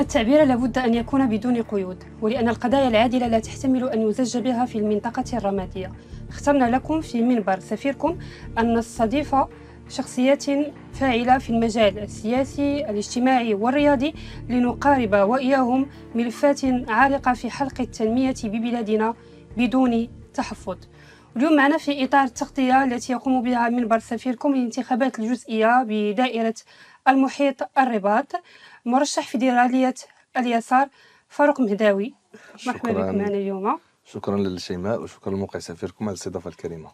التعبير لابد أن يكون بدون قيود ولأن القضايا العادلة لا تحتمل أن يزج بها في المنطقة الرمادية اخترنا لكم في منبر سفيركم أن نستضيف شخصيات فاعلة في المجال السياسي الاجتماعي والرياضي لنقارب وإياهم ملفات عالقة في حلق التنمية ببلادنا بدون تحفظ اليوم معنا في إطار التغطية التي يقوم بها منبر سفيركم للانتخابات الجزئية بدائرة المحيط الرباط مرشح فيدرالية اليسار فاروق مهداوي مرحبا بكم معنا اليوم شكرا للشيماء وشكرا لموقع سفيركم على الاستضافه الكريمه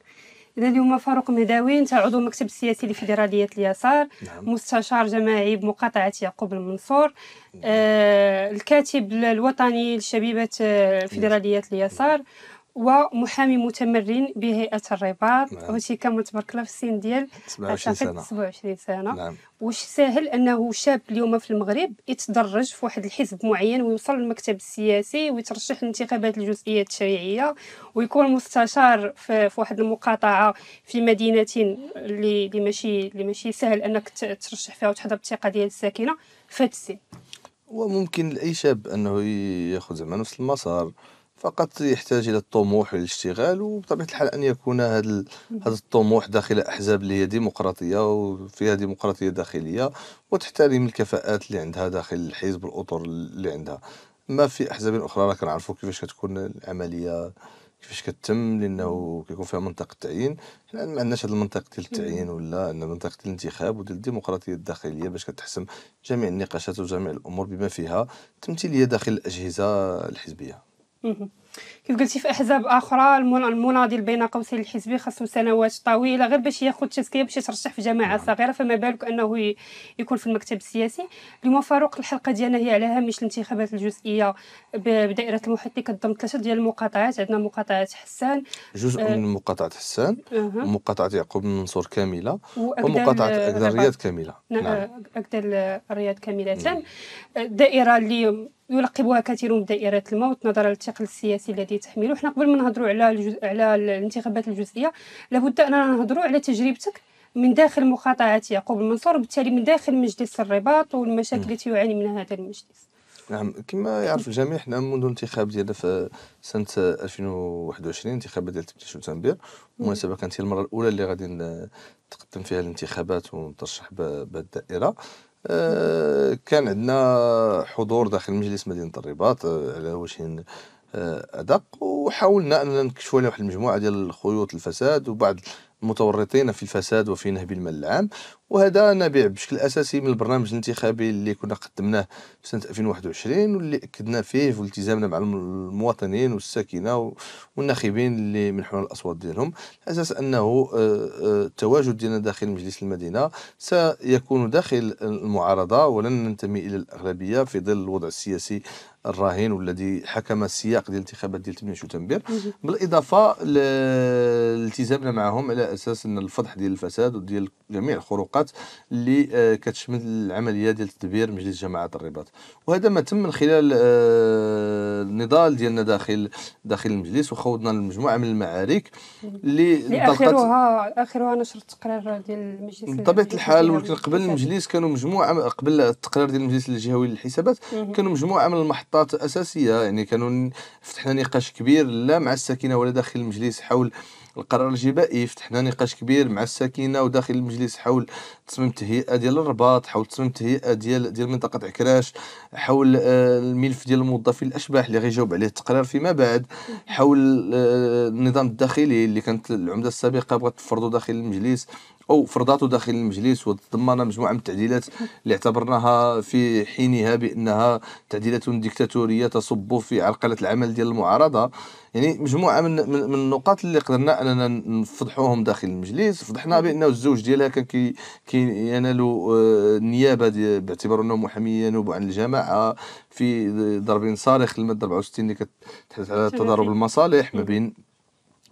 اذا اليوم فاروق مهداوي انت عضو المكتب السياسي لفيدراليه اليسار نعم. مستشار جماعي بمقاطعه يعقوب المنصور نعم. آه الكاتب الوطني لشبيبه آه، فيدراليه اليسار نعم. ومحامي متمرن بهيئه الرباط نعم. وشي كامل تبارك الله في السن ديال 27 سنه 27 سنه نعم. واش ساهل انه شاب اليوم في المغرب يتدرج في واحد الحزب معين ويوصل للمكتب السياسي ويترشح للانتخابات الجزئيه التشريعيه ويكون مستشار في, في واحد المقاطعه في مدينه اللي ماشي اللي ماشي سهل انك ترشح فيها وتحضر الثقه ديال الساكنه فهاد السن وممكن لاي شاب انه ياخذ زعما نفس المسار فقط يحتاج الى الطموح والاشتغال وبطبيعه الحال ان يكون هذا هذا الطموح داخل احزاب اللي هي ديمقراطيه وفيها ديمقراطيه داخليه وتحترم الكفاءات اللي عندها داخل الحزب والاطر اللي عندها ما في احزاب اخرى راه كنعرفوا كيفاش كتكون العمليه كيفاش كتم لانه كيكون فيها منطقه تعيين حنا ما عندناش هذه المنطقه ديال التعيين ولا عندنا منطقه الانتخاب وديال الديمقراطيه الداخليه باش كتحسم جميع النقاشات وجميع الامور بما فيها التمثيليه داخل الاجهزه الحزبيه كيف قلتي في احزاب اخرى المناضل بين قوسين الحزبي خاصو سنوات طويله غير باش ياخذ تزكيه باش يترشح في جماعه نعم. صغيره فما بالك انه يكون في المكتب السياسي اليوم فاروق الحلقه ديالنا هي على هامش الانتخابات الجزئيه بدائره المحيط اللي كتضم ثلاثه ديال المقاطعات عندنا مقاطعه حسان جزء آه من مقاطعه حسان آه. ومقاطعه يعقوب المنصور كامله ومقاطعه اكدال الرياض كامله نعم, نعم. اكدال الرياض كامله نعم. دائره اللي يلقبها كثير من الموت نظرا للثقل السياسي الذي تحمله حنا قبل ما نهضروا على الجز... على الانتخابات الجزئيه لابد اننا نهضروا على تجربتك من داخل مقاطعة يعقوب المنصور وبالتالي من داخل مجلس الرباط والمشاكل التي يعاني منها هذا المجلس نعم كما يعرف الجميع حنا منذ الانتخاب ديالنا في سنه 2021 انتخابات ديال تبتيش وتنبير بالمناسبه كانت هي المره الاولى اللي غادي نتقدم فيها الانتخابات ونترشح بهذه الدائره كان عندنا حضور داخل مجلس مدينه الرباط آه، على وجه آه، ادق وحاولنا اننا نكشفوا على واحد المجموعه ديال الخيوط الفساد وبعض متورطين في الفساد وفي نهب المال العام وهذا نابع بشكل أساسي من البرنامج الانتخابي اللي كنا قدمناه في سنة 2021 واللي أكدنا فيه في التزامنا مع المواطنين والساكنة والناخبين اللي منحونا الأصوات ديالهم أساس أنه آه، آه، التواجد ديالنا داخل مجلس المدينة سيكون داخل المعارضة ولن ننتمي إلى الأغلبية في ظل الوضع السياسي الراهين والذي حكم السياق ديال الانتخابات ديال 8 شتنبر بالاضافه لالتزامنا معهم على اساس ان الفضح ديال الفساد وديال جميع الخروقات اللي آه، كتشمل العمليه ديال تدبير مجلس جماعه الرباط وهذا ما تم من خلال آه، النضال ديالنا داخل داخل المجلس وخوضنا المجموعه من المعارك اللي اخرها اخرها نشر التقرير ديال المجلس بطبيعه الحال ولكن قبل المجلس كانوا مجموعه قبل التقرير ديال المجلس الجهوي للحسابات كانوا مجموعه من المحطات نقاط اساسيه يعني كانوا فتحنا نقاش كبير لا مع الساكنه ولا داخل المجلس حول القرار الجبائي فتحنا نقاش كبير مع الساكنه وداخل المجلس حول تصميم التهيئه ديال الرباط حول تصميم التهيئه ديال ديال منطقه عكراش حول آه، الملف ديال الموظفين الاشباح اللي غيجاوب عليه التقرير فيما بعد حول آه، النظام الداخلي اللي كانت العمده السابقه بغات تفرضه داخل المجلس أو فرضاته داخل المجلس وتضمن مجموعة من التعديلات اللي اعتبرناها في حينها بأنها تعديلات ديكتاتورية تصب في عرقلة العمل ديال المعارضة يعني مجموعة من من النقاط اللي قدرنا أننا نفضحوهم داخل المجلس فضحنا بأنه الزوج ديالها كان كي ينالوا آه، النيابة دي باعتبار أنه محامي ينوب عن الجماعة في ضرب صارخ الماده 64 اللي كتحدث على تضارب المصالح ما بين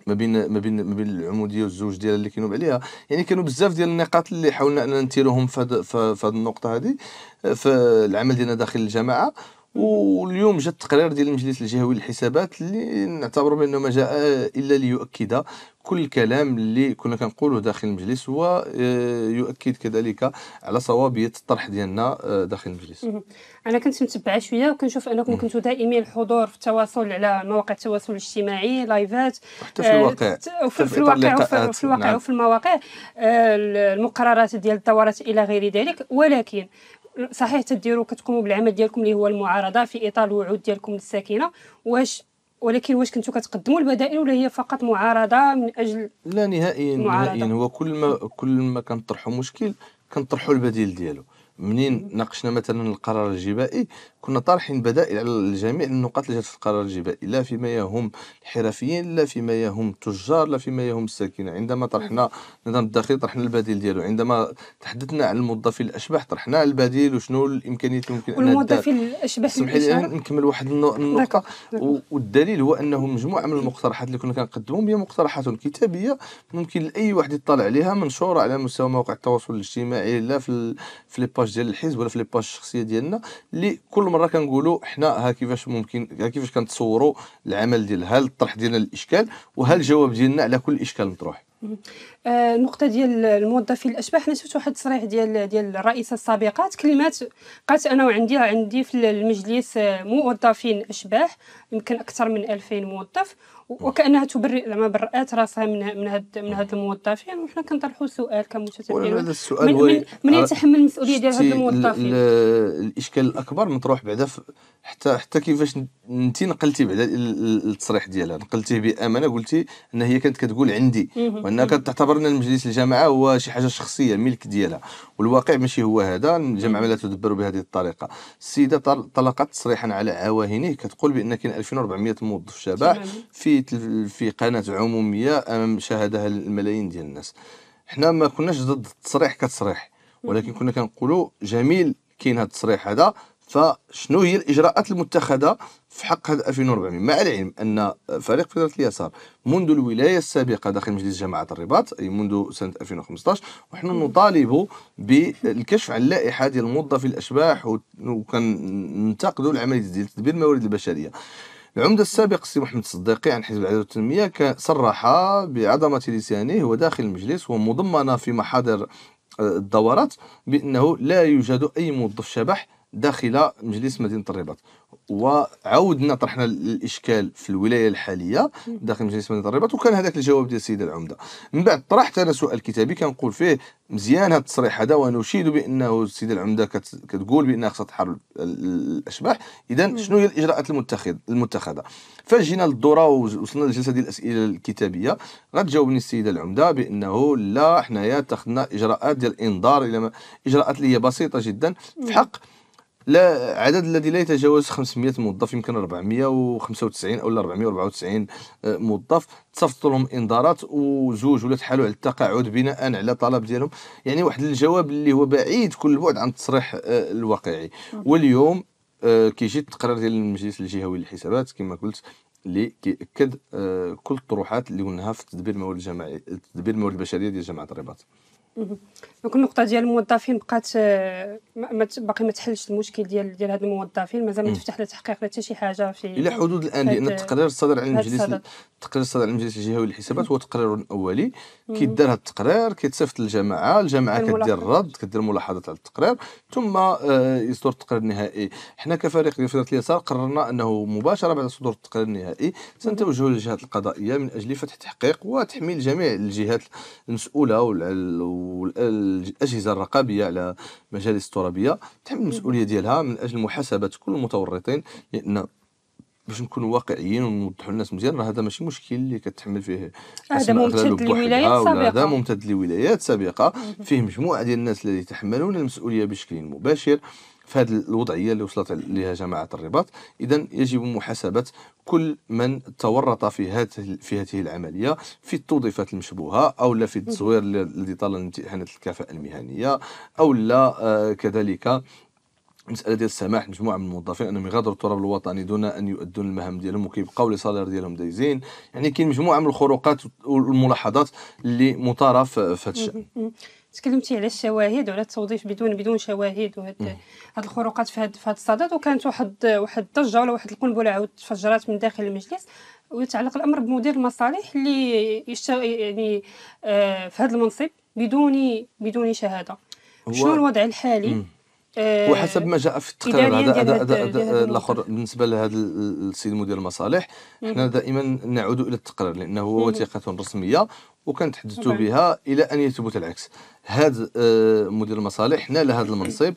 ما بين ما بين ما بين العموديه والزوج ديال اللي كينوب عليها يعني كانوا بزاف ديال النقاط اللي حاولنا ان نثيروهم في هذه النقطه هذه في العمل ديالنا داخل الجماعه واليوم جاء التقرير ديال المجلس الجهوي للحسابات اللي نعتبره بانه ما جاء الا ليؤكد كل الكلام اللي كنا كنقوله داخل المجلس ويؤكد آه، كذلك على صوابيه الطرح ديالنا آه، داخل المجلس. انا كنت متبعه شويه وكنشوف انكم كنتوا دائمين الحضور في التواصل على مواقع التواصل الاجتماعي لايفات حتى في الواقع آه، في الواقع وفي الواقع نعم. وفي المواقع المقررات ديال الدورات الى غير ذلك ولكن صحيح تديروا كتقوموا بالعمل ديالكم اللي هو المعارضه في اطار الوعود ديالكم للساكنه واش ولكن واش كنتو كتقدموا البدائل ولا هي فقط معارضه من اجل لا نهائيا نهائيا هو كل ما كل ما كنطرحوا مشكل كنطرحوا البديل ديالو منين ناقشنا مثلا القرار الجبائي كنا طارحين بدائل على الجميع النقاط اللي جات في القرار الجبائي لا فيما يهم الحرفيين لا فيما يهم التجار لا فيما يهم الساكنة عندما طرحنا النظام الداخلي طرحنا البديل ديالو عندما تحدثنا عن الموظفين الأشباح طرحنا البديل وشنو الإمكانيات اللي ممكن والموظفين الأشباح سمحي لي نكمل واحد النقطة والدليل هو أنه مجموعة من المقترحات اللي كنا كنقدمهم هي مقترحات كتابية ممكن لأي واحد يطلع عليها منشورة على مستوى مواقع التواصل الاجتماعي لا في لي باج ديال الحزب ولا في لي باج الشخصية ديالنا اللي كل مره كنقولوا حنا ها كيفاش ممكن ها كيفاش كنتصوروا العمل ديال هل الطرح ديالنا الاشكال وهل الجواب ديالنا على كل اشكال مطروح النقطه آه، ديال الموظفين الاشباح انا شفت واحد التصريح ديال ديال الرئيسه السابقه تكلمات قالت انا وعندي عندي في المجلس آه، موظفين اشباح يمكن اكثر من 2000 موظف وكانها تبرئ زعما برات راسها من من هاد من هاد الموظفين وحنا كنطرحوا سؤال كمتتبعين هذا السؤال من, من, من آه، يتحمل المسؤوليه ديال هاد الموظفين الاشكال الاكبر مطروح بعدا حتى حتى كيفاش انت نقلتي بعدا التصريح ديالها نقلتيه بامانه قلتي ان هي كانت كتقول عندي وانها كتعتبر تدبرنا المجلس الجامعه هو شي حاجه شخصيه ملك ديالها والواقع ماشي هو هذا الجامعه لا تدبر بهذه الطريقه السيده طلقت تصريحا على عواهنه كتقول بان كاين 2400 موظف شباب في في قناه عموميه امام شاهدها الملايين ديال الناس حنا ما كناش ضد التصريح كتصريح ولكن كنا كنقولوا جميل كاين هذا التصريح هذا فشنو هي الاجراءات المتخذه في حق هذا 2400 مع العلم ان فريق فدرالة اليسار منذ الولايه السابقه داخل مجلس جماعه الرباط اي منذ سنه 2015 وحنا نطالب بالكشف عن اللائحه ديال الموظفين الاشباح وكننتقدوا العمليه ديال تدبير الموارد البشريه العمدة السابق السي محمد الصديقي عن حزب العداله والتنمية صرح بعظمة لسانه وداخل المجلس ومضمنة في محاضر آه، الدورات بأنه لا يوجد أي موظف شبح داخل مجلس مدينه الرباط وعاودنا طرحنا الاشكال في الولايه الحاليه داخل مجلس مدينه الرباط وكان هذاك الجواب ديال السيده العمده من بعد طرحت انا سؤال كتابي كنقول فيه مزيان هذا التصريح هذا ونشيد بانه السيده العمده كتقول بانها خصها تحارب الاشباح اذا شنو هي الاجراءات المتخذ المتخذه فجينا للدوره ووصلنا للجلسه ديال الاسئله الكتابيه غتجاوبني السيده العمده بانه لا حنايا اتخذنا اجراءات ديال الانذار الى اجراءات اللي هي بسيطه جدا في حق لا عدد الذي لا يتجاوز 500 موظف يمكن 495 او 494 آه، موظف تصيفط لهم انذارات وزوج ولا تحالوا على التقاعد بناء على طلب ديالهم يعني واحد الجواب اللي هو بعيد كل البعد عن التصريح آه، الواقعي واليوم آه، كيجي التقرير ديال المجلس الجهوي للحسابات كما قلت اللي كيأكد كل الطروحات اللي قلناها في تدبير الموارد الجماعي تدبير الموارد البشريه ديال جامعه الرباط دونك النقطه ديال الموظفين بقات آه، باقي ما تحلش المشكل ديال ديال هاد الموظفين مازال ما تفتح لا تحقيق لا حتى شي حاجه في الى حدود الان لان التقرير صدر على المجلس التقرير صدر على المجلس الجهوي للحسابات هو تقرير اولي كيدار هاد التقرير كيتصيفط للجماعه الجماعه كدير الرد كدير ملاحظات على التقرير ثم آه، يصدر التقرير النهائي حنا كفريق ديال فرقه اليسار قررنا انه مباشره بعد صدور التقرير النهائي سنتوجه للجهات القضائيه من اجل فتح تحقيق وتحميل جميع الجهات المسؤوله وال الاجهزه الرقابيه على مجالس الترابيه تحمل المسؤوليه ديالها من اجل محاسبه كل المتورطين لان باش نكونوا واقعيين ونوضحوا للناس مزيان راه هذا ماشي مشكل اللي كتحمل فيه هذا ممتد لولايات سابقه هذا ممتد لولايات سابقه فيه مجموعه ديال الناس اللي يتحملون المسؤوليه بشكل مباشر في هذه الوضعيه اللي وصلت لها جماعه الرباط اذا يجب محاسبه كل من تورط في هذه في هذه العمليه في التوظيفات المشبوهه او لا في التزوير الذي طال امتحانات الكفاءه المهنيه او لا آه، كذلك مساله ديال السماح لمجموعه من الموظفين انهم يغادروا التراب الوطني دون ان يؤدون المهام ديالهم وكيبقاو لي سالير ديالهم دايزين يعني كاين مجموعه من الخروقات والملاحظات اللي مطاره في هذا الشان تكلمتي على الشواهد وعلى التوظيف بدون بدون شواهد وهاد الخروقات في هاد, في هاد الصدد وكانت واحد واحد الضجه ولا واحد القنبله عاود تفجرات من داخل المجلس ويتعلق الامر بمدير المصالح اللي يشتغل يعني آه في هذا المنصب بدون بدون شهاده شنو الوضع الحالي آه، وحسب ما جاء في التقرير هذا هذا هذا الاخر بالنسبه لهذا السيد مدير المصالح حنا دائما نعود الى التقرير لانه هو وثيقه رسميه وكنتحدثوا نعم. بها الى ان يثبت العكس هذا آه، مدير المصالح نال هذا المنصب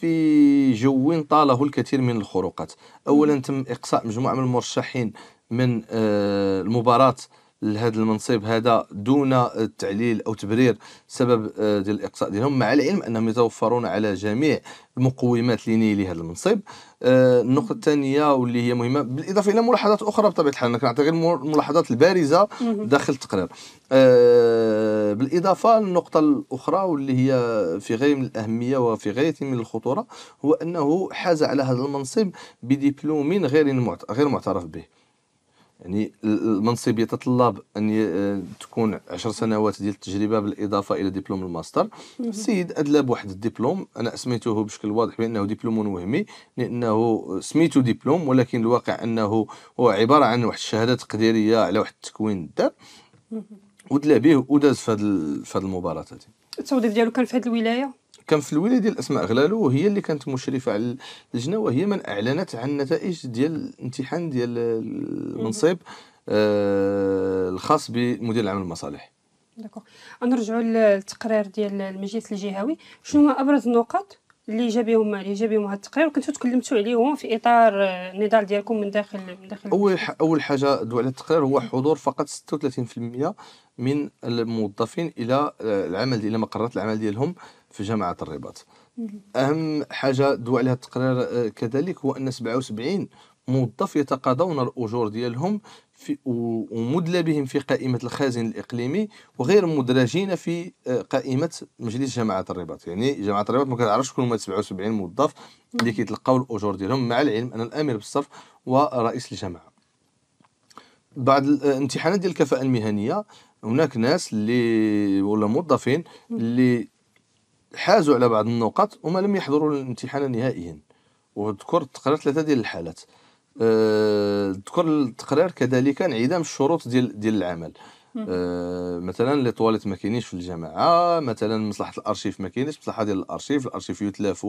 في جو طاله الكثير من الخروقات اولا تم اقصاء مجموعه من المرشحين من آه، المباراه لهذا المنصب هذا دون التعليل او تبرير سبب آه، ديال الاقصاء ديالهم مع العلم انهم يتوفرون على جميع المقومات لنيل هذا المنصب آه، النقطه الثانيه واللي هي مهمه بالاضافه الى ملاحظات اخرى بطبيعه الحال انا كنعطي غير الملاحظات البارزه داخل التقرير آه، بالاضافه للنقطه الاخرى واللي هي في غايه من الاهميه وفي غايه من الخطوره هو انه حاز على هذا المنصب بدبلوم غير غير معترف به يعني المنصب يتطلب ان آه، تكون 10 سنوات ديال التجربه بالاضافه الى دبلوم الماستر السيد ادلى بواحد الدبلوم انا اسميته بشكل واضح بانه دبلوم وهمي لانه سميته دبلوم ولكن الواقع انه هو عباره عن واحد الشهاده تقديريه على واحد التكوين دار ودلا به وداز في هذه المباراه التوظيف ديالو كان في هذه الولايه كان في الولايه ديال اسماء غلالو هي اللي كانت مشرفه على اللجنه وهي من اعلنت عن نتائج ديال الامتحان ديال المنصب آه الخاص بمدير العام المصالح دكو نرجعوا للتقرير ديال المجلس الجهوي شنو هما ابرز النقاط اللي جا بهم اللي جا بهم هذا التقرير وكنتو تكلمتوا عليهم في اطار آه، النضال ديالكم من داخل من داخل اول ح... اول حاجه دو على التقرير هو حضور فقط 36% من الموظفين الى آه، العمل الى مقرات العمل ديالهم في جامعة الرباط أهم حاجة دوا عليها التقرير آه، كذلك هو أن 77 موظف يتقاضون الأجور ديالهم في ومدلى بهم في قائمة الخازن الإقليمي وغير مدرجين في آه، قائمة مجلس جامعة الرباط يعني جامعة الرباط ما كنعرفش شكون هما 77 موظف اللي كيتلقاو الأجور ديالهم مع العلم أن الأمير بالصف ورئيس الجامعة بعد الامتحانات آه، ديال الكفاءة المهنية هناك ناس اللي ولا موظفين اللي حازوا على بعض النقاط وما لم يحضروا الامتحان نهائيا وذكر التقرير ثلاثه ديال الحالات ذكر أه التقرير كذلك انعدام الشروط ديال ديال العمل أه مثلا لي طواليت ما كاينينش في الجامعه مثلا مصلحه الارشيف ما كاينينش مصلحه ديال الارشيف الارشيف يتلاف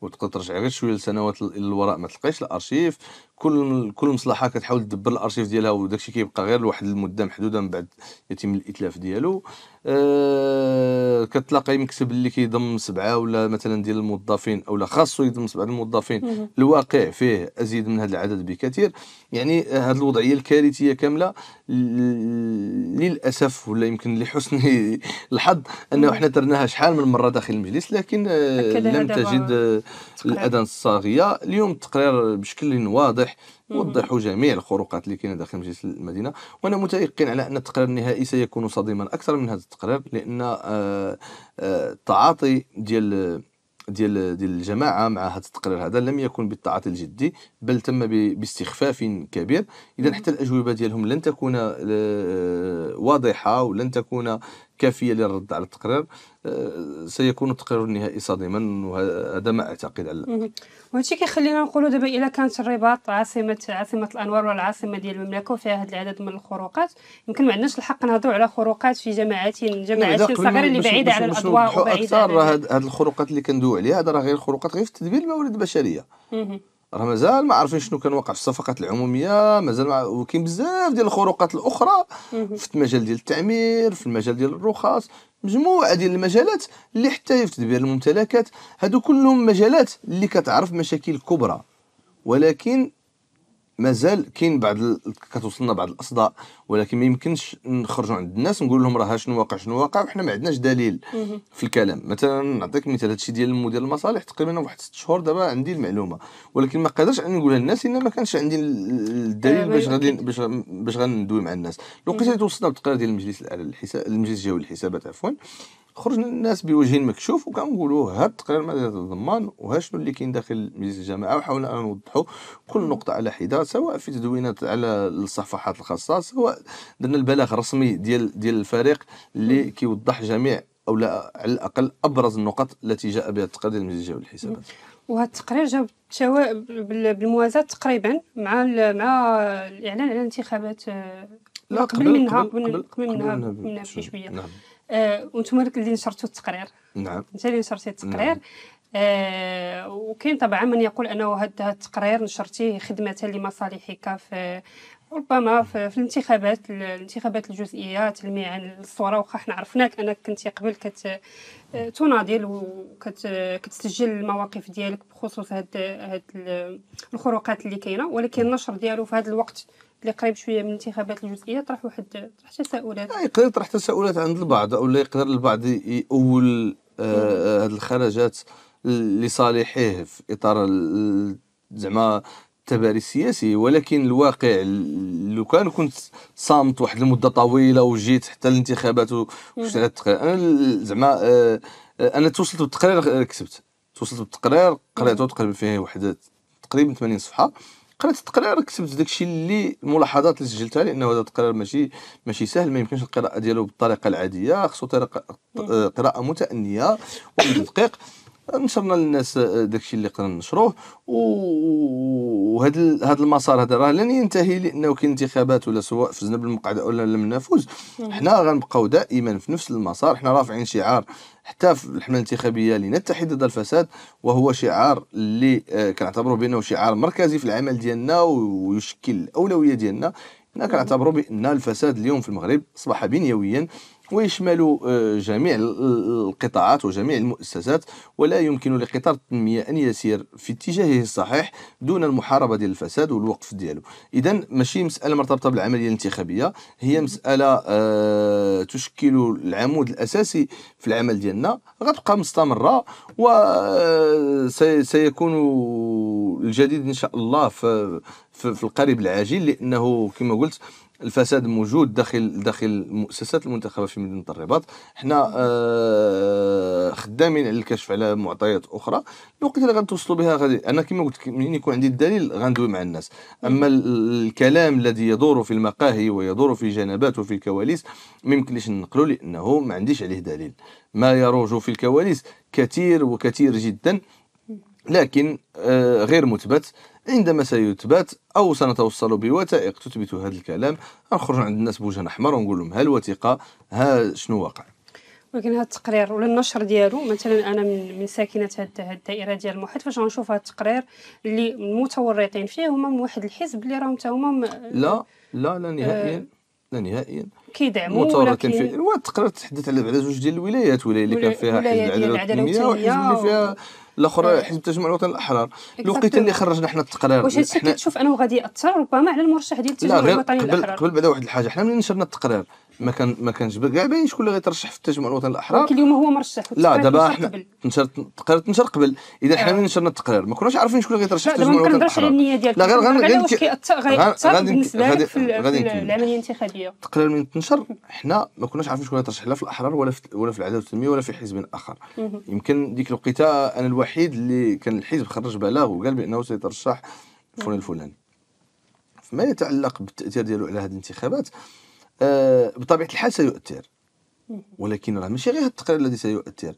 وتقدر ترجع غير شويه لسنوات للوراء ما تلقايش الارشيف كل كل مصلحه كتحاول تدبر الارشيف ديالها وداكشي كيبقى غير لواحد المده محدوده من بعد يتم الاتلاف ديالو آه، كتلاقي مكتب اللي كيضم سبعه ولا مثلا ديال الموظفين او خاصو يضم سبعه الموظفين الواقع فيه ازيد من هذا العدد بكثير يعني هذه آه، الوضعيه الكارثيه كامله للاسف ولا يمكن لحسن الحظ انه حنا درناها شحال من مره داخل المجلس لكن آه، لم تجد الاذان الصاغيه اليوم التقرير بشكل واضح وضحوا جميع الخروقات اللي كاينه داخل مجلس المدينه وانا متيقن على ان التقرير النهائي سيكون صادما اكثر من هذا التقرير لان التعاطي آه، آه، ديال ديال ديال الجماعه مع هذا التقرير هذا لم يكن بالتعاطي الجدي بل تم باستخفاف كبير اذا حتى الاجوبه ديالهم لن تكون آه، واضحه ولن تكون كافيه للرد على التقرير آه، سيكون التقرير النهائي صادما وهذا ما اعتقد على وهادشي كيخلينا نقولوا دابا الا كانت الرباط عاصمه عاصمه الانوار والعاصمه ديال المملكه وفيها هذا العدد من الخروقات يمكن ما عندناش الحق نهضروا على خروقات في جماعات جماعات صغيره اللي بعيده على الاضواء وبعيده اكثر هذه الخروقات اللي كندوي عليها هذا راه غير خروقات غير في تدبير الموارد البشريه راه مازال ما عارفين شنو كان واقع في الصفقات العموميه مازال ما وكاين بزاف ديال الخروقات الاخرى في المجال ديال التعمير في المجال ديال الرخص مجموعه ديال المجالات اللي حتى في تدبير الممتلكات هادو كلهم مجالات اللي كتعرف مشاكل كبرى ولكن مازال كاين بعض ال... كتوصلنا بعض الاصداء ولكن ما يمكنش نخرجوا عند الناس نقول لهم راه شنو واقع شنو واقع وحنا ما عندناش دليل في الكلام مثلا نعطيك مثال هادشي ديال مدير المصالح تقريبا واحد ست شهور دابا عندي المعلومه ولكن ما قدرش اني نقولها للناس لان ما كانش عندي الدليل آه، باش غادي باش باش غندوي مع الناس لقيت توصلنا بالتقرير ديال المجلس الاعلى للحساب المجلس الجوي للحسابات عفوا خرج الناس بوجه مكشوف وكنقولوا هاد التقرير ماذا يتضمن وها شنو اللي كاين داخل مجلس الجماعه وحاولنا ان نوضحوا كل نقطه على حده سواء في تدوينات على الصفحات الخاصه سواء درنا البلاغ الرسمي ديال ديال الفريق اللي كيوضح جميع او لا على الاقل ابرز النقط التي جاء بها التقرير المجلس الجوي للحسابات وهذا التقرير جاء بالموازاه تقريبا مع مع الاعلان على الانتخابات آه، لا قبل, قبل منها قبل, قبل, قبل منها قبل منها بشويه نعم. آه وانتم هذوك اللي نشرتوا التقرير نعم انت اللي نشرتي التقرير نعم. آه وكاين طبعا من يقول انه هذا التقرير نشرتيه خدمه لمصالحك في ربما في, في الانتخابات الانتخابات الجزئيه تلميع الصوره واخا حنا عرفناك انك كنت قبل كت آه، تناضل وكتسجل المواقف ديالك بخصوص هاد هاد الخروقات اللي كاينه ولكن نعم. النشر ديالو في هذا الوقت اللي قريب شويه من الانتخابات الجزئيه طرح واحد طرح تساؤلات آه، يقدر يطرح تساؤلات عند البعض ولا يقدر البعض يؤول هذه آه، آه، الخرجات لصالحه في اطار زعما التباري السياسي ولكن الواقع لو كان كنت صامت واحد المده طويله وجيت حتى الانتخابات وشريت التقرير انا زعما انا توصلت بالتقرير كسبت توصلت بالتقرير قريته تقريبا فيه واحد تقريبا 80 صفحه قرات التقرير كتبت داكشي اللي الملاحظات اللي سجلتها لانه هذا التقرير ماشي ماشي سهل ما يمكنش القراءه ديالو بالطريقه العاديه خصو طريقه آه، قراءه متانيه ودقيق نشرنا للناس آه، داكشي اللي قدرنا نشروه وهذا هذا المسار هذا راه لن ينتهي لانه كاين انتخابات ولا سواء فزنا بالمقعد ولا لم نفوز حنا غنبقاو دائما في نفس المسار حنا رافعين شعار حتى في الحمله الانتخابيه لنتحد ضد الفساد وهو شعار اللي آه، كنعتبروا بانه شعار مركزي في العمل ديالنا ويشكل الاولويه ديالنا حنا كنعتبروا بان الفساد اليوم في المغرب اصبح بنيويا ويشمل آه، جميع القطاعات وجميع المؤسسات ولا يمكن لقطار التنمية أن يسير في اتجاهه الصحيح دون المحاربة ديال الفساد والوقف ديالو إذا ماشي مسألة مرتبطة بالعملية الانتخابية هي مسألة آه، تشكل العمود الأساسي في العمل ديالنا غتبقى مستمرة وسيكون آه، الجديد إن شاء الله في, في القريب العاجل لأنه كما قلت الفساد موجود داخل داخل المؤسسات المنتخبه في مدينه الرباط حنا آه خدامين على الكشف على معطيات اخرى الوقت اللي غنتوصلوا بها غادي انا كما قلت منين يكون عندي الدليل غندوي مع الناس اما الكلام الذي يدور في المقاهي ويدور في جنبات وفي الكواليس ما يمكنليش ننقلوا لانه ما عنديش عليه دليل ما يروج في الكواليس كثير وكثير جدا لكن آه غير مثبت عندما سيثبت أو سنتوصل بوثائق تثبت هذا الكلام نخرج عند الناس بوجه أحمر ونقول لهم ها الوثيقة ها شنو واقع ولكن هذا التقرير ولا النشر ديالو مثلا انا من, من ساكنه هذه الدائره ديال المحيط فاش غنشوف هذا التقرير اللي المتورطين فيه هما من واحد الحزب اللي راهم حتى هما لا لا لا نهائيا آه لا نهائيا كيدعموا ولكن في التقرير تحدث على بعد زوج ديال الولايات ولايه اللي كان فيها حزب العداله والتنميه وحزب اللي فيها الاخر آه. حزب التجمع الوطني الاحرار الوقيته اللي خرجنا حنا التقرير واش هادشي كتشوف انه غادي ياثر ربما على المرشح ديال التجمع الوطني الاحرار قبل بعدا واحد الحاجه حنا ملي نشرنا التقرير ما كان ما كانش كاع باين شكون اللي غيترشح في التجمع الوطني الاحرار ولكن اليوم هو مرشح لا دابا احنا نشر التقرير تنشر قبل اذا حنا ملي آه. نشرنا التقرير ما كناش عارفين شكون اللي غيترشح في التجمع الوطني الاحرار لا النيه ديالك غير غير واش كيأثر بالنسبه لك العمليه الانتخابيه التقرير من تنشر حنا ما كناش عارفين شكون اللي غيترشح لا في الاحرار ولا في ولا في العداله والتنميه ولا في حزب اخر يمكن ديك الوقيته انا الوحيد اللي كان الحزب خرج بلاغ وقال بانه سيترشح فلان الفلاني فيما يتعلق بالتاثير ديالو على هذه الانتخابات آه، بطبيعه الحال سيؤثر ولكن راه ماشي غير التقرير الذي سيؤثر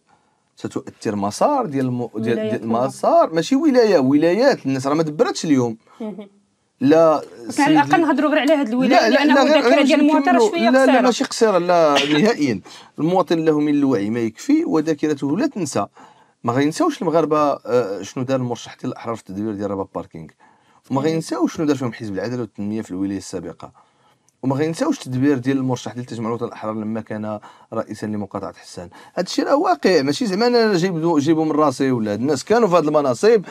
ستؤثر مسار ديال الم... ديال, ديال المسار ماشي ولايه ولايات الناس راه ما دبرتش اليوم لا على الاقل نهضروا غير على هذه الولايه لا لا لا الذاكره ديال المواطن شويه لا لا ماشي قصيره لا نهائيا المواطن له من الوعي ما يكفي وذاكرته لا تنسى ما غينساوش المغاربه آه، شنو دار المرشح ديال الاحرار في التدوير ديال رباط باركينغ وما غينساوش شنو دار فيهم حزب العداله والتنميه في الولايه السابقه وما غينساوش التدبير ديال المرشح ديال تجمع الوطن الاحرار لما كان رئيسا لمقاطعه حسان هذا الشيء راه واقع ماشي زعما انا جايب جيبو من راسي ولا الناس كانوا في هذه المناصب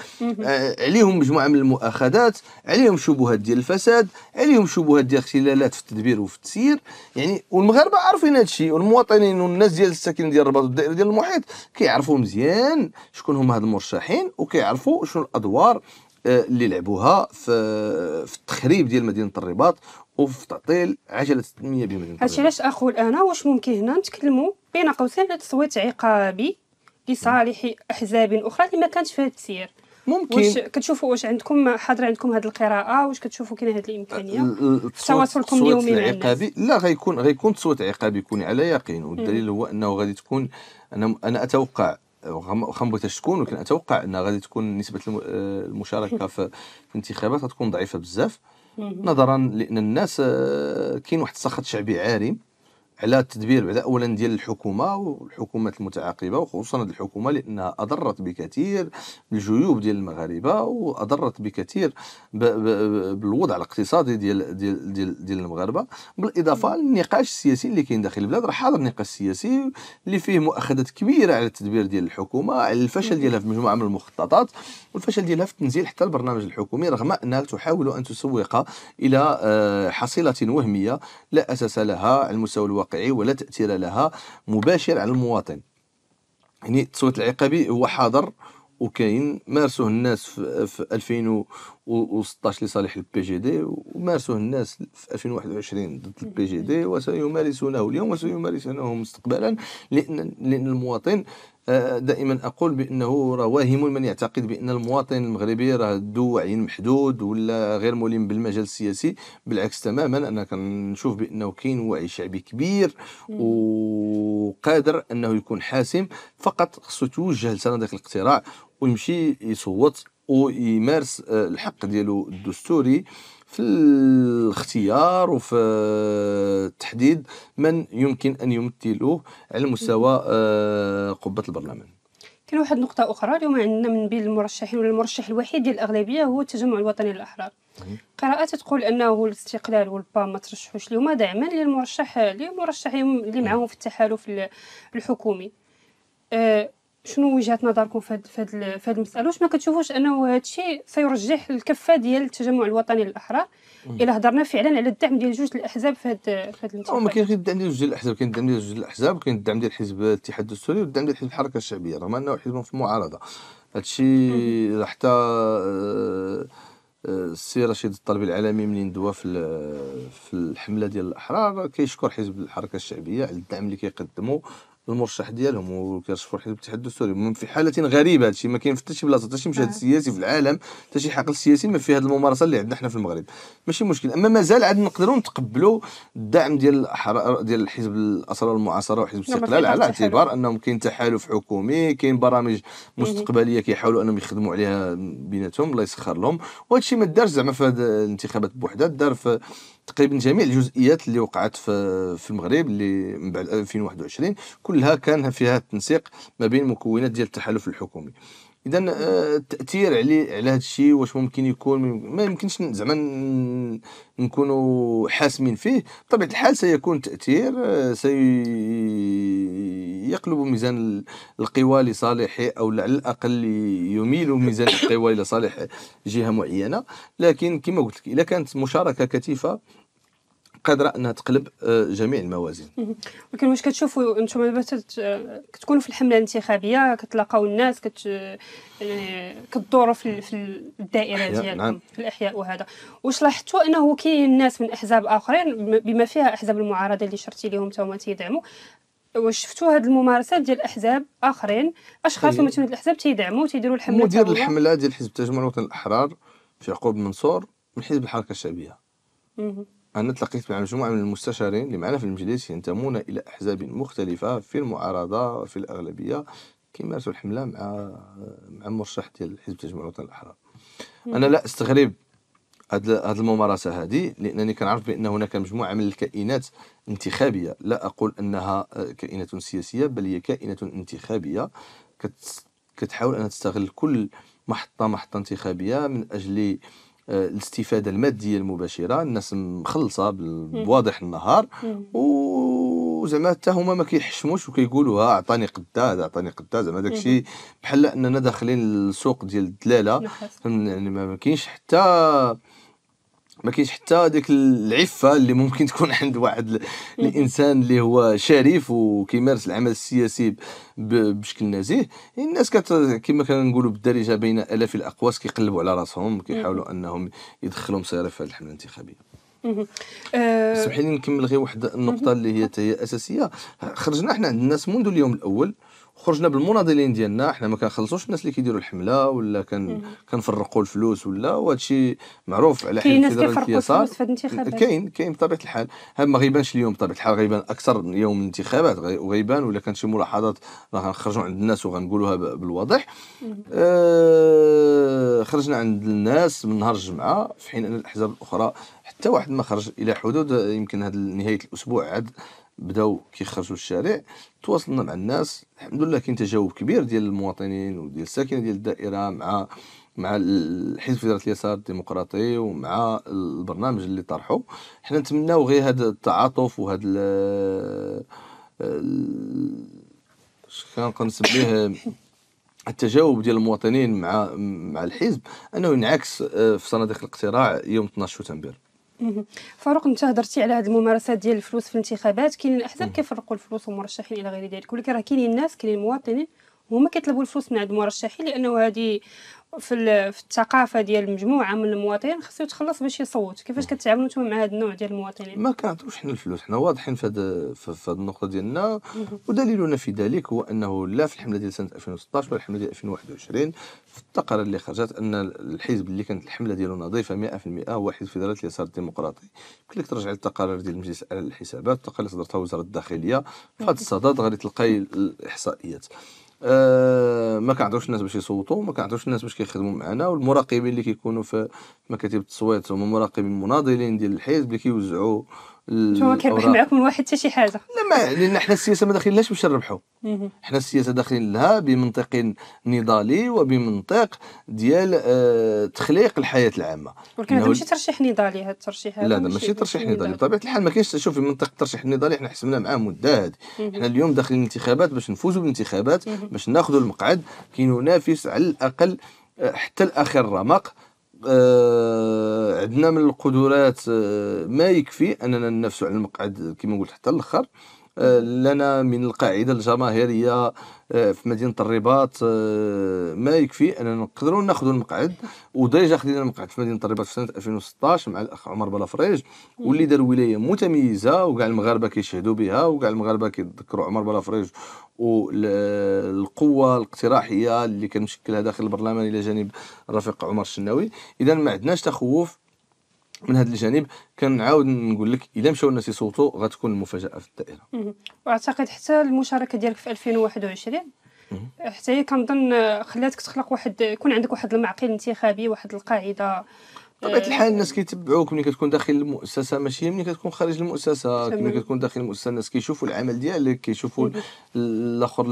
آه عليهم مجموعه من المؤاخذات عليهم شبهات ديال الفساد عليهم شبهات ديال اختلالات في التدبير وفي التسيير يعني والمغاربه عارفين هذا الشيء والمواطنين والناس ديال الساكنين ديال الرباط والدائره ديال المحيط كيعرفوا مزيان شكون هما هاد المرشحين وكيعرفوا شنو الادوار آه، اللي لعبوها في في التخريب ديال مدينه الرباط وفي تعطيل عجله 100% هادشي علاش اقول انا واش ممكن هنا نتكلموا بين قوسين على تصويت عقابي لصالح احزاب اخرى اللي ما كانتش في هذا السير ممكن واش كتشوفوا واش عندكم حاضر عندكم هذه القراءه واش كتشوفوا كاين هذه الامكانيه تواصلكم اليومي مع العقابي لا غيكون غيكون تصويت عقابي كوني على يقين والدليل هو انه غادي تكون انا انا اتوقع واخا ما بغيتهاش تكون ولكن اتوقع ان غادي تكون نسبه آه، المشاركه في الانتخابات غتكون ضعيفه بزاف نظرا لان الناس آه، كاين واحد السخط شعبي عارم على التدبير بعد اولا ديال الحكومه والحكومات المتعاقبه وخصوصا هذه الحكومه لانها اضرت بكثير بالجيوب ديال المغاربه واضرت بكثير بالوضع الاقتصادي ديال ديال ديال, ديال المغاربه بالاضافه للنقاش السياسي اللي كاين داخل البلاد راه حاضر نقاش سياسي اللي فيه مؤاخذات كبيره على التدبير ديال الحكومه على الفشل ديالها في مجموعه من المخططات والفشل ديالها في تنزيل حتى البرنامج الحكومي رغم انها تحاول ان تسوق الى آه، حصيله وهميه لا اساس لها على المستوى الواقعي واقعي ولا تأثير لها مباشر على المواطن يعني التصويت العقابي هو حاضر وكاين مارسوه الناس في 2000 و16 لصالح البي جي دي ومارسوه الناس في 2021 ضد البي جي دي وسيمارسونه اليوم وسيمارسونه مستقبلا لان لان المواطن آه، دائما اقول بانه راه واهم من يعتقد بان المواطن المغربي راه ذو وعي محدود ولا غير ملم بالمجال السياسي بالعكس تماما انا كنشوف بانه كاين وعي شعبي كبير وقادر انه يكون حاسم فقط خصو توجه لصناديق الاقتراع ويمشي يصوت ويمارس آه، الحق ديالو الدستوري في الاختيار وفي آه، تحديد من يمكن ان يمثلوه على مستوى آه، قبه البرلمان كاين واحد النقطة أخرى اليوم عندنا من بين المرشحين والمرشح الوحيد ديال الأغلبية هو التجمع الوطني للأحرار قراءات تقول أنه الاستقلال والبا ما ترشحوش اليوم دعما للمرشح للمرشحين اللي معاهم في التحالف الحكومي أه شنو وجهه نظركم في هذه المساله واش ما كتشوفوش انه هذا الشيء سيرجح الكفه ديال التجمع الوطني للاحرار الا هضرنا فعلا على الدعم ديال جوج الاحزاب في هذا في هذا ما كاين غير الدعم ديال جوج الاحزاب كاين الدعم ديال جوج الاحزاب كاين الدعم ديال حزب الاتحاد السوري والدعم ديال حزب الحركه الشعبيه رغم انه حزب في المعارضه هادشي حتى آه، آه، السي رشيد الطلبي العالمي منين دوا في في الحمله ديال الاحرار كيشكر حزب الحركه الشعبيه على الدعم اللي كيقدموا المرشح ديالهم وكيرشفوا حزب الاتحاد الدستوري في حاله غريبه هادشي ما كاين حتى شي بلاصه حتى شي مشهد نعم. سياسي في العالم حتى شي حقل سياسي ما فيه هذه الممارسه اللي عندنا حنا في المغرب ماشي مشكل اما مازال عاد نقدروا نتقبلوا الدعم ديال ديال الحزب الاسرى والمعاصره وحزب نعم، الاستقلال على اعتبار انهم كاين تحالف حكومي كاين برامج مستقبليه كيحاولوا انهم يخدموا عليها بيناتهم الله يسخر لهم وهادشي ما دارش زعما في هذه الانتخابات بوحدها دار في تقريبا جميع الجزئيات اللي وقعت في في المغرب اللي من بعد 2021 كلها كان فيها التنسيق ما بين مكونات ديال التحالف الحكومي اذا التاثير آه، على على هذا الشيء واش ممكن يكون ما يمكنش زعما نكونوا حاسمين فيه بطبيعه الحال سيكون تاثير آه، سيقلب ميزان القوى لصالح او على الاقل يميل ميزان القوى الى صالح جهه معينه لكن كما قلت لك اذا كانت مشاركه كثيفه قادره انها تقلب آه، جميع الموازين ولكن واش كتشوفوا انتم دابا آه، كتكونوا في الحمله الانتخابيه كتلاقاو الناس كت يعني كتدوروا في في الدائره ديالكم نعم. في الاحياء وهذا واش لاحظتوا انه كاين ناس من احزاب اخرين بما فيها احزاب المعارضه اللي شرتي لهم توما تيدعموا واش شفتوا هذه الممارسات ديال احزاب اخرين اشخاص من الاحزاب تيدعموا تيديروا الحمله مدير الحمله ديال حزب التجمع الوطني الاحرار في يعقوب منصور من حزب الحركه الشعبيه أنا تلقيت مع مجموعة من المستشارين اللي معنا في المجلس ينتمون إلى أحزاب مختلفة في المعارضة وفي الأغلبية كيمارسوا الحملة مع مع مرشح ديال حزب تجمع الوطني الأحرار أنا لا أستغرب هذه هاد الممارسه هذه لانني كنعرف بان هناك مجموعه من الكائنات انتخابيه لا اقول انها آه، كائنات سياسيه بل هي كائنه انتخابيه كتحاول انها تستغل كل محطه محطه انتخابيه من اجل آه، الاستفاده الماديه المباشره الناس مخلصه بواضح النهار وزعما حتى هما ما كيحشموش وكيقولوا ها عطاني قدا عطاني قدا زعما داكشي بحال اننا داخلين للسوق ديال الدلاله يعني ما كاينش حتى ما كاينش حتى ديك العفه اللي ممكن تكون عند واحد الانسان اللي هو شريف وكيمارس العمل السياسي بشكل نزيه الناس كت كما كنقولوا بالدارجه بين الاف الاقواس كيقلبوا على راسهم كيحاولوا انهم يدخلوا مصاريف في هذه الحمله الانتخابيه اسمحي آه، آه، لي نكمل غير واحد النقطه اللي هي هي اساسيه خرجنا حنا عند الناس منذ اليوم الاول خرجنا بالمناضلين ديالنا حنا ما كنخلصوش الناس اللي كيديروا الحمله ولا كان كنفرقوا الفلوس ولا وهذا الشيء معروف على حين الفدراليه اليسار كاين كاين بطبيعه الحال ما غيبانش اليوم بطبيعه الحال غيبان اكثر يوم الانتخابات وغيبان ولا كان شي ملاحظات راه غنخرجوا عند الناس وغنقولوها بالواضح آه خرجنا عند الناس من نهار الجمعه في حين ان الاحزاب الاخرى حتى واحد ما خرج الى حدود يمكن هذا نهايه الاسبوع عاد بداو كيخرجوا الشارع تواصلنا مع الناس الحمد لله كاين تجاوب كبير ديال المواطنين وديال الساكنه ديال الدائره مع مع الحزب فيدرالي اليسار الديمقراطي ومع البرنامج اللي طرحوا حنا نتمناو غير هذا التعاطف وهذا كنسميه التجاوب ديال المواطنين مع مع الحزب انه ينعكس آه، في صناديق الاقتراع يوم 12 شتنبر فاروق انت هضرتي على هذه الممارسات ديال الفلوس في الانتخابات كاينين الاحزاب كيفرقوا الفلوس والمرشحين الى غير ذلك ولكن راه كاينين الناس كاينين المواطنين هما كيطلبوا الفلوس من عند المرشحين لانه هذه في في الثقافه ديال مجموعه من المواطنين خصو يتخلص باش يصوت كيفاش كتعاملوا نتوما مع هذا النوع ديال المواطنين ما كنعطيوش حنا الفلوس حنا واضحين في هذه النقطه ديالنا ودليلنا في ذلك هو انه لا في الحمله ديال سنه 2016 ولا الحمله ديال 2021 في التقارير اللي خرجت ان الحزب اللي كانت الحمله ديالو نظيفه 100% هو حزب فيدرالي اليسار الديمقراطي يمكن لك ترجع للتقارير ديال المجلس الاعلى للحسابات التقارير اللي صدرتها وزاره الداخليه في هذا الصدد غادي تلقاي الاحصائيات آه، ما كنعطيوش الناس باش يصوتوا ما كنعطيوش الناس باش كيخدموا معنا والمراقبين اللي كيكونوا في مكاتب التصويت هما مراقبين مناضلين ديال الحزب اللي كيوزعوا ما كيربح معاك من واحد حتى شي حاجه لا ما لان حنا السياسه ما داخلينهاش باش نربحوا حنا السياسه داخلين لها بمنطق نضالي وبمنطق ديال آه تخليق الحياه العامه ولكن هذا ماشي ترشيح نضالي هذا الترشيح هذا لا هذا ماشي ترشيح نضالي بطبيعه الحال ما كاينش شوف في منطق الترشيح النضالي حنا حسبنا معاه مده هذه حنا اليوم داخلين الانتخابات باش نفوزوا بالانتخابات باش ناخذوا المقعد كي ننافس على الاقل آه، حتى لاخر رمق آه عندنا من القدرات آه ما يكفي اننا ننافسوا على المقعد كما قلت حتى الاخر آه، لنا من القاعده الجماهيريه آه، في مدينه الرباط آه، ما يكفي اننا نقدروا ناخذوا المقعد وديجا خدينا المقعد في مدينه الرباط في سنه 2016 مع الاخ عمر بلافريج واللي دار ولايه متميزه وكاع المغاربه كيشهدوا بها وكاع المغاربه كيتذكروا عمر بلافريج والقوه الاقتراحيه اللي كان مشكلها داخل البرلمان الى جانب الرفيق عمر الشناوي اذا ما عندناش تخوف من هذا الجانب كنعاود نقول لك الا مشاو الناس يصوتوا غتكون المفاجاه في الدائره واعتقد حتى المشاركه ديالك في 2021 حتى هي كنظن خلاتك تخلق واحد يكون عندك واحد المعقل انتخابي واحد القاعده بطبيعه الحال الناس كيتبعوك ملي كتكون داخل المؤسسه ماشي ملي كتكون خارج المؤسسه ملي كتكون داخل المؤسسه الناس كيشوفوا العمل ديالك كيشوفوا الاخر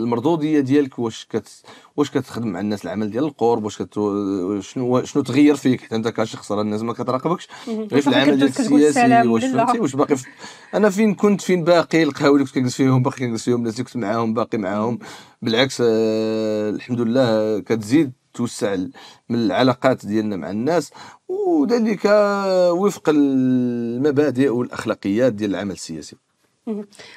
المردوديه ديالك واش كت واش كتخدم مع الناس العمل ديال القرب واش كت شنو شنو تغير فيك حتى انت كشخص راه الناس ما كتراقبكش غير في العمل ديال السياسي واش فهمتي واش باقي في... انا فين كنت فين باقي القهاوي اللي كنت كنجلس فيهم باقي كنجلس فيهم الناس اللي كنت معاهم باقي معاهم بالعكس آه، الحمد لله كتزيد توسع من العلاقات ديالنا مع الناس وذلك وفق المبادئ والاخلاقيات ديال العمل السياسي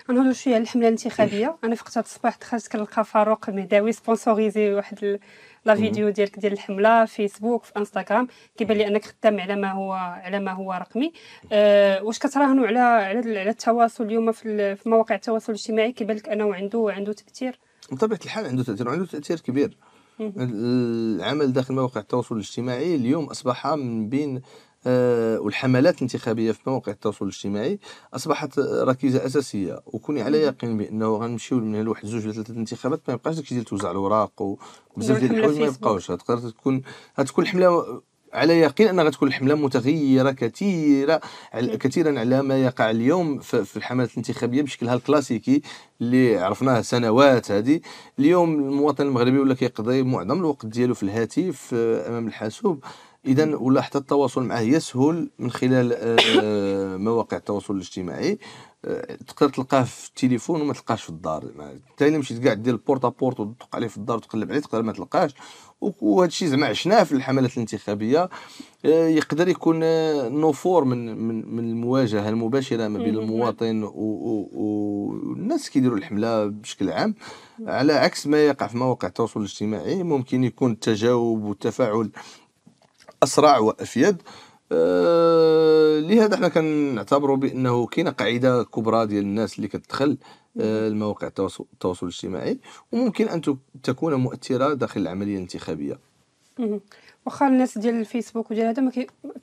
غنهضروا شويه على الحمله الانتخابيه انا في وقت الصباح دخلت كنلقى فاروق مهداوي سبونسوريزي واحد لا فيديو ديالك ديال الحمله في فيسبوك في انستغرام كيبان لي انك خدام على ما هو على ما هو رقمي أه واش كتراهنوا على على, التواصل اليوم في, في مواقع التواصل الاجتماعي كيبان لك انه عنده عنده تاثير بطبيعه الحال عنده تاثير وعنده تاثير كبير العمل داخل مواقع التواصل الاجتماعي اليوم أصبح من بين آه، والحملات الانتخابيه في مواقع التواصل الاجتماعي اصبحت ركيزه اساسيه وكوني على يقين بانه غنمشيو من هنا لواحد زوج ولا ثلاثه انتخابات ما يبقاش داكشي ديال توزع الاوراق وبزاف ديال الحوايج ما يبقاوش تقدر تكون غتكون الحمله على يقين أن غتكون الحملة متغيرة كثيرا كثيرا على ما يقع اليوم في الحملات الانتخابية بشكلها الكلاسيكي اللي عرفناه سنوات هذه اليوم المواطن المغربي ولا كيقضي معظم الوقت ديالو في الهاتف آه، أمام الحاسوب اذا ولا حتى التواصل معه يسهل من خلال آه، آه، مواقع التواصل الاجتماعي تقدر تلقاه في التليفون وما تلقاش في الدار حتى الا مشيت كاع دير البورتا بورت وتدق عليه في الدار وتقلب عليه تقدر ما تلقاش وهذا الشيء زعما عشناه في الحملات الانتخابيه آه، يقدر يكون آه، نفور من من من المواجهه المباشره ما بين المواطن والناس كيديروا الحمله بشكل عام على عكس ما يقع في مواقع التواصل الاجتماعي ممكن يكون التجاوب والتفاعل اسرع وافيد أه لهذا احنا كنعتبروا بانه كاينه قاعده كبرى ديال الناس اللي كتدخل آه، المواقع التواصل, الاجتماعي وممكن أن تكون مؤثرة داخل العملية الانتخابية واخا الناس ديال الفيسبوك وديال هذا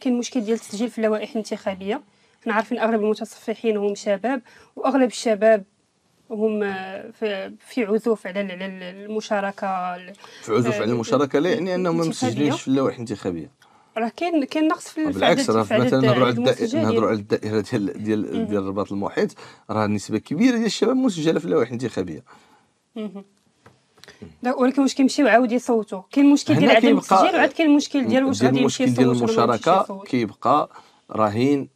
كاين مشكل ديال التسجيل في اللوائح الانتخابية حنا عارفين أغلب المتصفحين هم شباب وأغلب الشباب هم في عزوف على المشاركه في عزوف على آه، المشاركه لا يعني انهم ما مسجلينش في اللوائح الانتخابيه راه كاين كاين نقص في آه، بالعكس راه مثلا نهضروا على نهضروا على الدائره ديال ديال ديال الرباط المحيط راه نسبه كبيره ديال الشباب مسجله في اللوائح الانتخابيه ولكن واش كيمشيو عاود يصوتوا كاين المشكل ديال عدم التسجيل وعاد كاين المشكل ديال واش غادي يمشي يصوت ديال المشاركه كيبقى راهين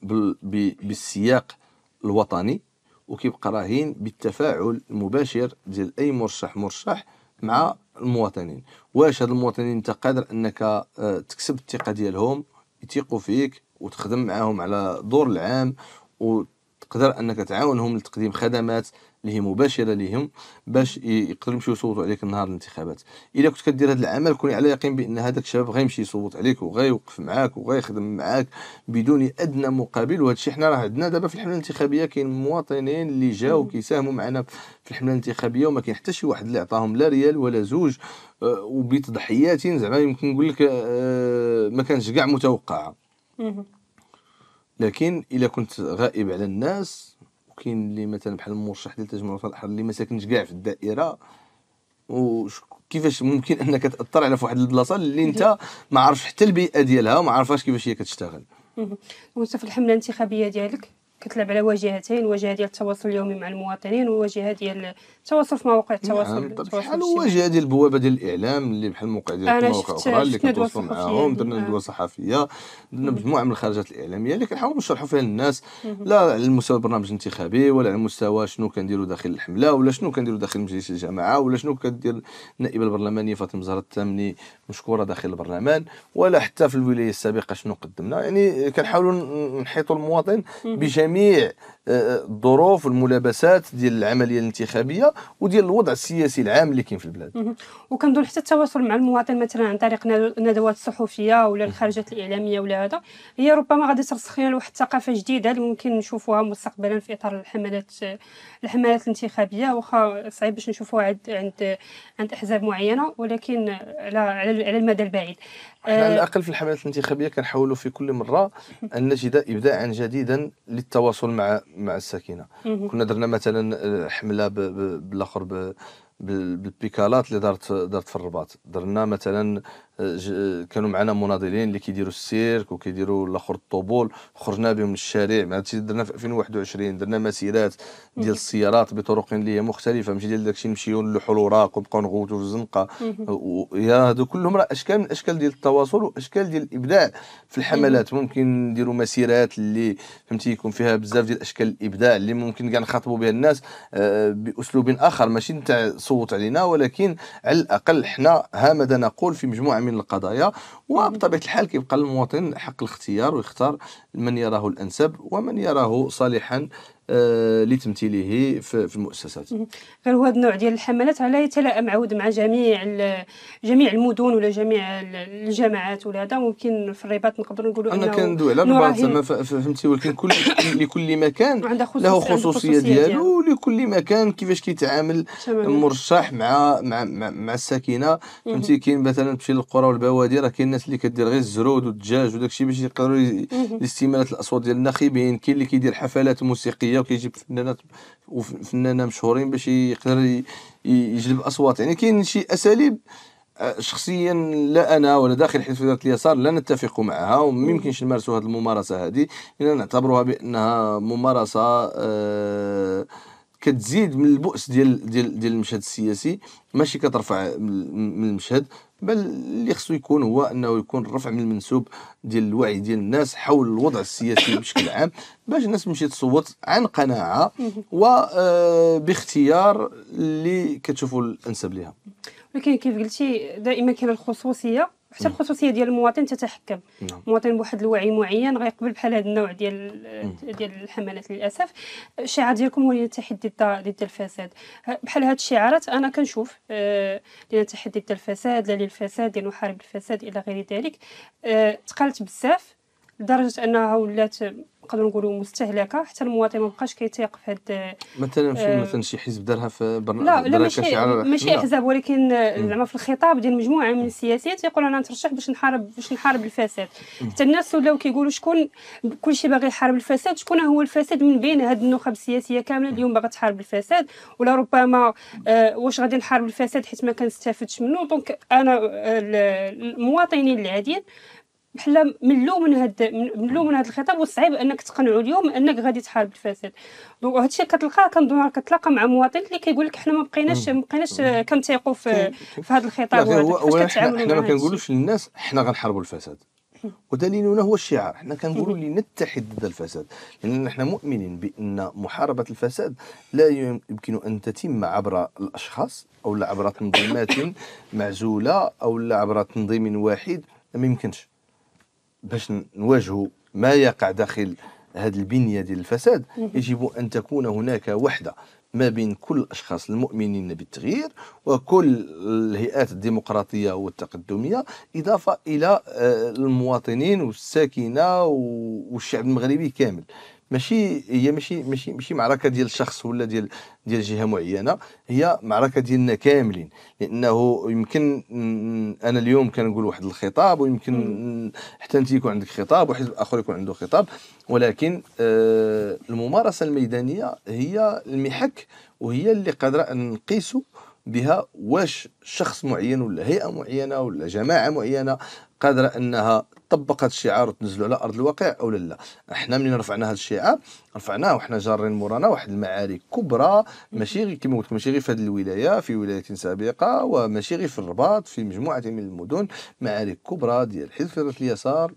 بالسياق الوطني وكيبقى راهين بالتفاعل المباشر ديال اي مرشح مرشح مع المواطنين واش هاد المواطنين انت قادر انك آه، تكسب الثقه ديالهم يثيقوا فيك وتخدم معاهم على دور العام وتقدر انك تعاونهم لتقديم خدمات اللي هي مباشره ليهم باش يقدروا يمشيو يصوتوا عليك نهار الانتخابات الا كنت كدير هذا العمل كوني على يقين بان هذاك الشباب غيمشي يصوت عليك وغيوقف معاك وغيخدم معاك بدون ادنى مقابل وهذا الشيء حنا راه عندنا دابا في الحمله الانتخابيه كاين مواطنين اللي جاو كيساهموا معنا في الحمله الانتخابيه وما كاين حتى شي واحد اللي عطاهم لا ريال ولا زوج آه، وبتضحيات زعما يمكن نقول لك آه، ما كانش كاع متوقعه لكن الا كنت غائب على الناس وكاين اللي مثلا بحال المرشح ديال تجمع الاحرار اللي ما ساكنش كاع في الدائره وكيفاش ممكن انك تاثر على واحد البلاصه اللي انت ما عارفش حتى البيئه ديالها وما عارفاش كيفاش هي كتشتغل وانت في الحمله الانتخابيه ديالك كتلعب على واجهتين واجهه ديال التواصل اليومي مع المواطنين وواجهه ديال التواصل في مواقع نعم، التواصل بحال الواجهه ديال البوابه ديال الاعلام اللي بحال موقع ديال مواقع اخرى اللي كنتواصلوا معاهم درنا نعم. ندوه صحفيه درنا مجموعه من الخرجات الاعلاميه اللي كنحاولوا نشرحوا فيها للناس لا على المستوى البرنامج الانتخابي ولا على مستوى شنو كنديروا داخل الحمله ولا شنو كنديروا داخل مجلس الجماعه ولا شنو كدير النائبه البرلمانيه فاطمه زهره التامني مشكوره داخل البرلمان ولا حتى في الولايه السابقه شنو قدمنا يعني كنحاولوا نحيطوا المواطن بجانب جميع آه، آه، الظروف والملابسات ديال العمليه الانتخابيه وديال الوضع السياسي العام اللي كاين في البلاد وكنظن حتى التواصل مع المواطن مثلا عن طريق ندوات الصحفيه ولا الخرجات الاعلاميه ولا هذا هي ربما غادي ترسخ لنا واحد الثقافه جديده اللي ممكن نشوفوها مستقبلا في اطار الحملات الحملات الانتخابيه واخا صعيب باش نشوفوها عند عند عند احزاب معينه ولكن على على المدى البعيد احنا على آه. الاقل في الحملات الانتخابيه كنحاولوا في كل مره ان نجد ابداعا جديدا للتواصل مع مع الساكنه كنا درنا مثلا آه، حمله بالاخر بالبيكالات اللي دارت دارت في الرباط درنا مثلا كانوا معنا مناضلين اللي كيديروا السيرك وكيديروا الاخر الطبول خرجنا بهم للشارع مع هادشي درنا في 2021 درنا مسيرات ديال السيارات بطرق اللي هي مختلفه ماشي ديال داكشي نمشيو نلوحوا الوراق ونبقاو نغوتوا في الزنقه يا هادو كلهم راه اشكال من اشكال ديال التواصل واشكال ديال الابداع في الحملات ممكن نديروا مسيرات اللي فهمتي يكون فيها بزاف ديال اشكال الابداع اللي ممكن كاع نخاطبوا بها الناس آه، باسلوب اخر ماشي نتاع صوت علينا ولكن على الاقل حنا ها ماذا نقول في مجموعه من القضايا وبطبيعة الحال كيبقى للمواطن حق الاختيار ويختار من يراه الأنسب ومن يراه صالحا آه، لتمثيله في المؤسسات غير هذا النوع ديال الحملات على يتلائم عود مع جميع جميع المدن ولا جميع الجماعات ولا هذا ممكن في الرباط نقدروا نقولوا انا كندوي على الرباط زعما فهمتي ولكن كل لكل مكان له خصوصيه ديالو ولكل مكان كيفاش كيتعامل المرشح مع مع مع, مع الساكنه فهمتي كاين مثلا تمشي للقرى والبوادي راه كاين الناس اللي كدير غير الزرود والدجاج وداك الشيء باش يقدروا لاستماله الاصوات ديال الناخبين كاين اللي كيدير حفلات موسيقيه المغربيه وكيجيب فنانات وفنانه مشهورين باش يقدر يجلب اصوات يعني كاين شي اساليب آه، شخصيا لا انا ولا داخل حزب اليسار لا نتفق معها وما يمكنش نمارسوا هذه الممارسه هذه لان نعتبروها بانها ممارسه أه كتزيد من البؤس ديال ديال ديال المشهد السياسي ماشي كترفع من المشهد بل اللي خصو يكون هو انه يكون رفع من المنسوب ديال الوعي ديال الناس حول الوضع السياسي بشكل عام باش الناس تمشي تصوت عن قناعه وباختيار آه، اللي كتشوفوا الانسب لها ولكن كيف قلتي دائما كاين الخصوصيه حتى الخصوصيه ديال المواطن تتحكم نعم. المواطن بواحد الوعي معين غيقبل بحال هذا النوع ديال ديال الحملات للاسف الشعار ديالكم هو التحدي ضد الفساد بحال هاد الشعارات انا كنشوف ديال آه، التحدي ضد الفساد لا للفساد نحارب يعني الفساد الى غير ذلك آه، تقالت بزاف لدرجه انها ولات نقدروا نقولوا مستهلكه حتى المواطن ما بقاش كيتيق في هاد مثلا في آه مثلا شي حزب دارها في برنامج لا لا ماشي ماشي احزاب ولكن زعما في الخطاب ديال مجموعه من السياسيين تيقول انا نترشح باش نحارب باش نحارب الفساد حتى الناس ولاو كيقولوا شكون كلشي باغي يحارب الفساد شكون هو الفساد من بين هاد النخب السياسيه كامله اليوم باغا تحارب الفساد ولا ربما آه واش غادي نحارب الفساد حيت ما كنستافدش منه دونك انا آه، المواطنين العاديين بحال ملو من هاد ملو من هاد الخطاب وصعيب انك تقنعو اليوم انك غادي تحارب الفساد دونك هادشي كتلقاه كندور كتلاقى مع مواطن اللي كيقول لك حنا ما بقيناش ما بقيناش كنتيقوا في في هاد الخطاب كتعاملوا حنا ما كنقولوش للناس حنا غنحاربوا الفساد ودليلنا هو الشعار حنا كنقولوا لنتحد ضد الفساد لان حنا مؤمنين بان محاربه الفساد لا يمكن ان تتم عبر الاشخاص او عبر تنظيمات معزوله او عبر تنظيم واحد ما يمكنش باش نواجهوا ما يقع داخل هذه البنيه ديال الفساد يجب ان تكون هناك وحده ما بين كل الاشخاص المؤمنين بالتغيير وكل الهيئات الديمقراطيه والتقدميه اضافه الى آه، المواطنين والساكنه والشعب المغربي كامل ماشي هي ماشي ماشي ماشي معركه ديال شخص ولا ديال ديال جهه معينه هي معركه ديالنا كاملين لانه يمكن انا اليوم كنقول واحد الخطاب ويمكن حتى انت يكون عندك خطاب وحزب اخر يكون عنده خطاب ولكن آه الممارسه الميدانيه هي المحك وهي اللي قادره ان نقيسوا بها واش شخص معين ولا هيئه معينه ولا جماعه معينه قادره انها طبق هذا الشعار وتنزلوا على ارض الواقع او لا احنا ملي رفعنا هذا الشعار رفعناه وحنا جارين مورانا واحد المعارك كبرى ماشي غير كما قلت ماشي غير في هذه الولايه في ولايه سابقه وماشي غير في الرباط في مجموعه من المدن معارك كبرى ديال حزب اليسار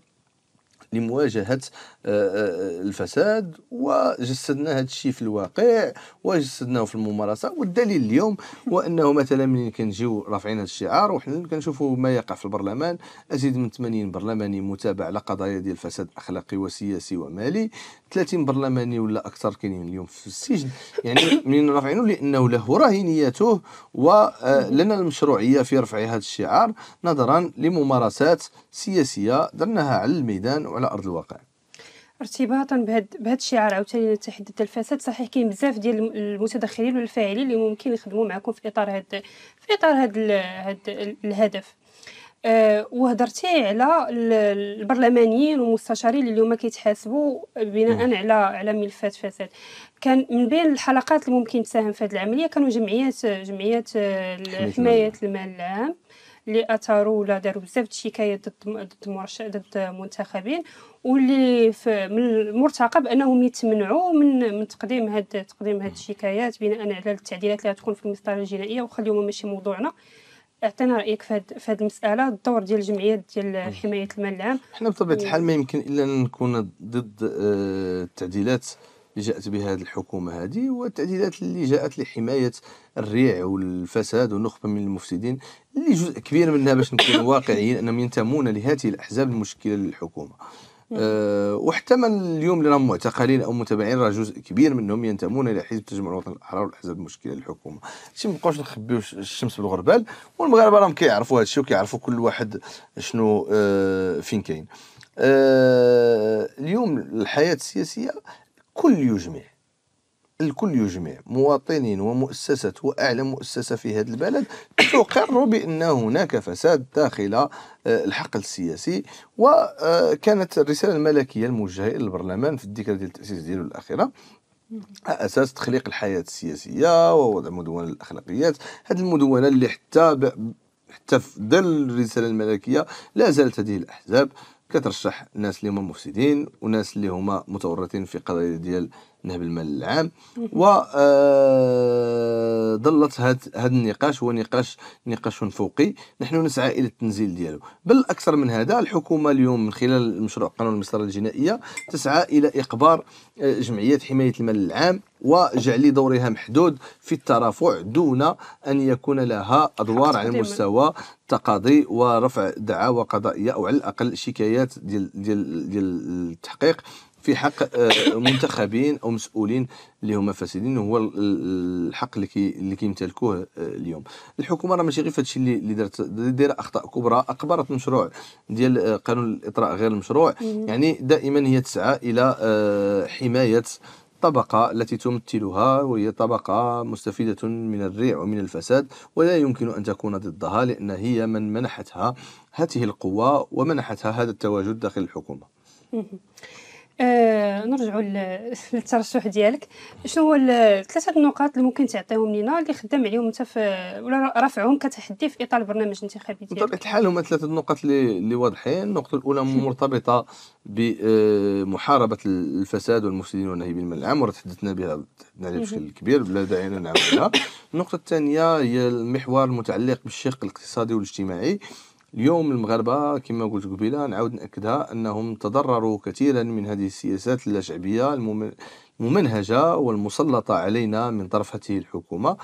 لمواجهه آه، آه، الفساد وجسدنا هذا الشيء في الواقع وجسدناه في الممارسه والدليل اليوم هو انه مثلا ملي كنجيو رافعين هذا الشعار وحنا كنشوفوا ما يقع في البرلمان ازيد من 80 برلماني متابع على قضايا ديال الفساد الاخلاقي وسياسي ومالي 30 برلماني ولا اكثر كاينين اليوم في السجن يعني منين رافعينه لانه له رهينيته ولنا آه، المشروعيه في رفع هذا الشعار نظرا لممارسات سياسيه درناها على الميدان وعلى ارض الواقع ارتباطا بهذا بهذا الشعار عاوتاني تحدد الفساد صحيح كاين بزاف ديال المتدخلين والفاعلين اللي ممكن يخدموا معكم في اطار هذا في اطار هذا الهدف آه، وهدرتي على البرلمانيين والمستشارين اللي اليوم كيتحاسبوا بناء على على ملفات فساد كان من بين الحلقات اللي ممكن تساهم في هذه العمليه كانوا جمعيات جمعيات آه، حمايه المال العام اللي اثاروا ولا داروا بزاف الشكايات ضد ضد المنتخبين واللي من المرتقب انهم يتمنعوا من من تقديم هاد تقديم هاد الشكايات بناء على التعديلات اللي غتكون في المسطره الجنائيه وخليهم ماشي موضوعنا اعطينا رايك في هذه المساله الدور ديال الجمعيات ديال حمايه المال العام حنا بطبيعه الحال ما يمكن الا ان نكون ضد آه، التعديلات اللي جاءت بها هذه الحكومه هذه والتعديلات اللي جاءت لحمايه الريع والفساد والنخبه من المفسدين اللي جزء كبير منها باش نكونوا واقعيين انهم ينتمون لهذه الاحزاب المشكله للحكومه وحتى آه، واحتمل اليوم لنا معتقلين او متابعين راه جزء كبير منهم ينتمون الى حزب التجمع الوطني الاحرار والاحزاب المشكله للحكومه شي مابقاوش نخبيو الشمس بالغربال والمغاربه راهم كيعرفوا هذا الشيء وكيعرفوا كل واحد شنو أه فين كاين أه اليوم الحياه السياسيه كل يجمع الكل يجمع مواطنين ومؤسسة وأعلى مؤسسة في هذا البلد تقر بأن هناك فساد داخل آه، الحقل السياسي وكانت آه، الرسالة الملكية الموجهة إلى البرلمان في الذكرى ديال التأسيس ديالو الأخيرة اساس تخليق الحياه السياسيه ووضع مدونه الاخلاقيات هذه المدونه اللي حتى ب... حتى في ظل الرساله الملكيه لا زالت هذه الاحزاب كترشح ناس اللي هما مفسدين وناس اللي هما متورطين في قضايا ديال نهب المال العام وظلت آه، هذا هاد النقاش هو نقاش نقاش فوقي نحن نسعى الى التنزيل ديالو بل اكثر من هذا الحكومه اليوم من خلال مشروع قانون المسطره الجنائيه تسعى الى اقبار آه، جمعيات حمايه المال العام وجعل دورها محدود في الترافع دون ان يكون لها ادوار على مستوى التقاضي ورفع دعاوى قضائيه او على الاقل شكايات ديال ديال ديال التحقيق في حق آه، منتخبين او مسؤولين اللي هما فاسدين وهو الحق اللي كي اللي كيمتلكوه آه، اليوم الحكومه راه ماشي غير فهادشي اللي اللي دارت دايره اخطاء كبرى اقبرت مشروع ديال آه، قانون الاطراء غير المشروع يعني دائما هي تسعى الى حمايه الطبقة التي تمثلها وهي طبقة مستفيدة من الريع ومن الفساد ولا يمكن أن تكون ضدها لأن هي من منحتها هذه القوة ومنحتها هذا التواجد داخل الحكومة آه، نرجعوا للترشح ديالك شنو هو ثلاثه النقاط اللي ممكن تعطيهم لينا اللي خدام عليهم انت ولا رافعهم كتحدي في اطار البرنامج الانتخابي ديالك بطبيعه الحال هما ثلاثه النقط اللي اللي واضحين النقطه الاولى مرتبطه بمحاربه آه، الفساد والمفسدين والناهبين من العام وتحدثنا بها تحدثنا عليها بشكل كبير بلا داعي نعاودها النقطه الثانيه هي المحور المتعلق بالشق الاقتصادي والاجتماعي اليوم المغاربة كما قلت قبيلة نعاود نأكدها أنهم تضرروا كثيرا من هذه السياسات اللاشعبية الممنهجة والمسلطة علينا من طرف هذه الحكومة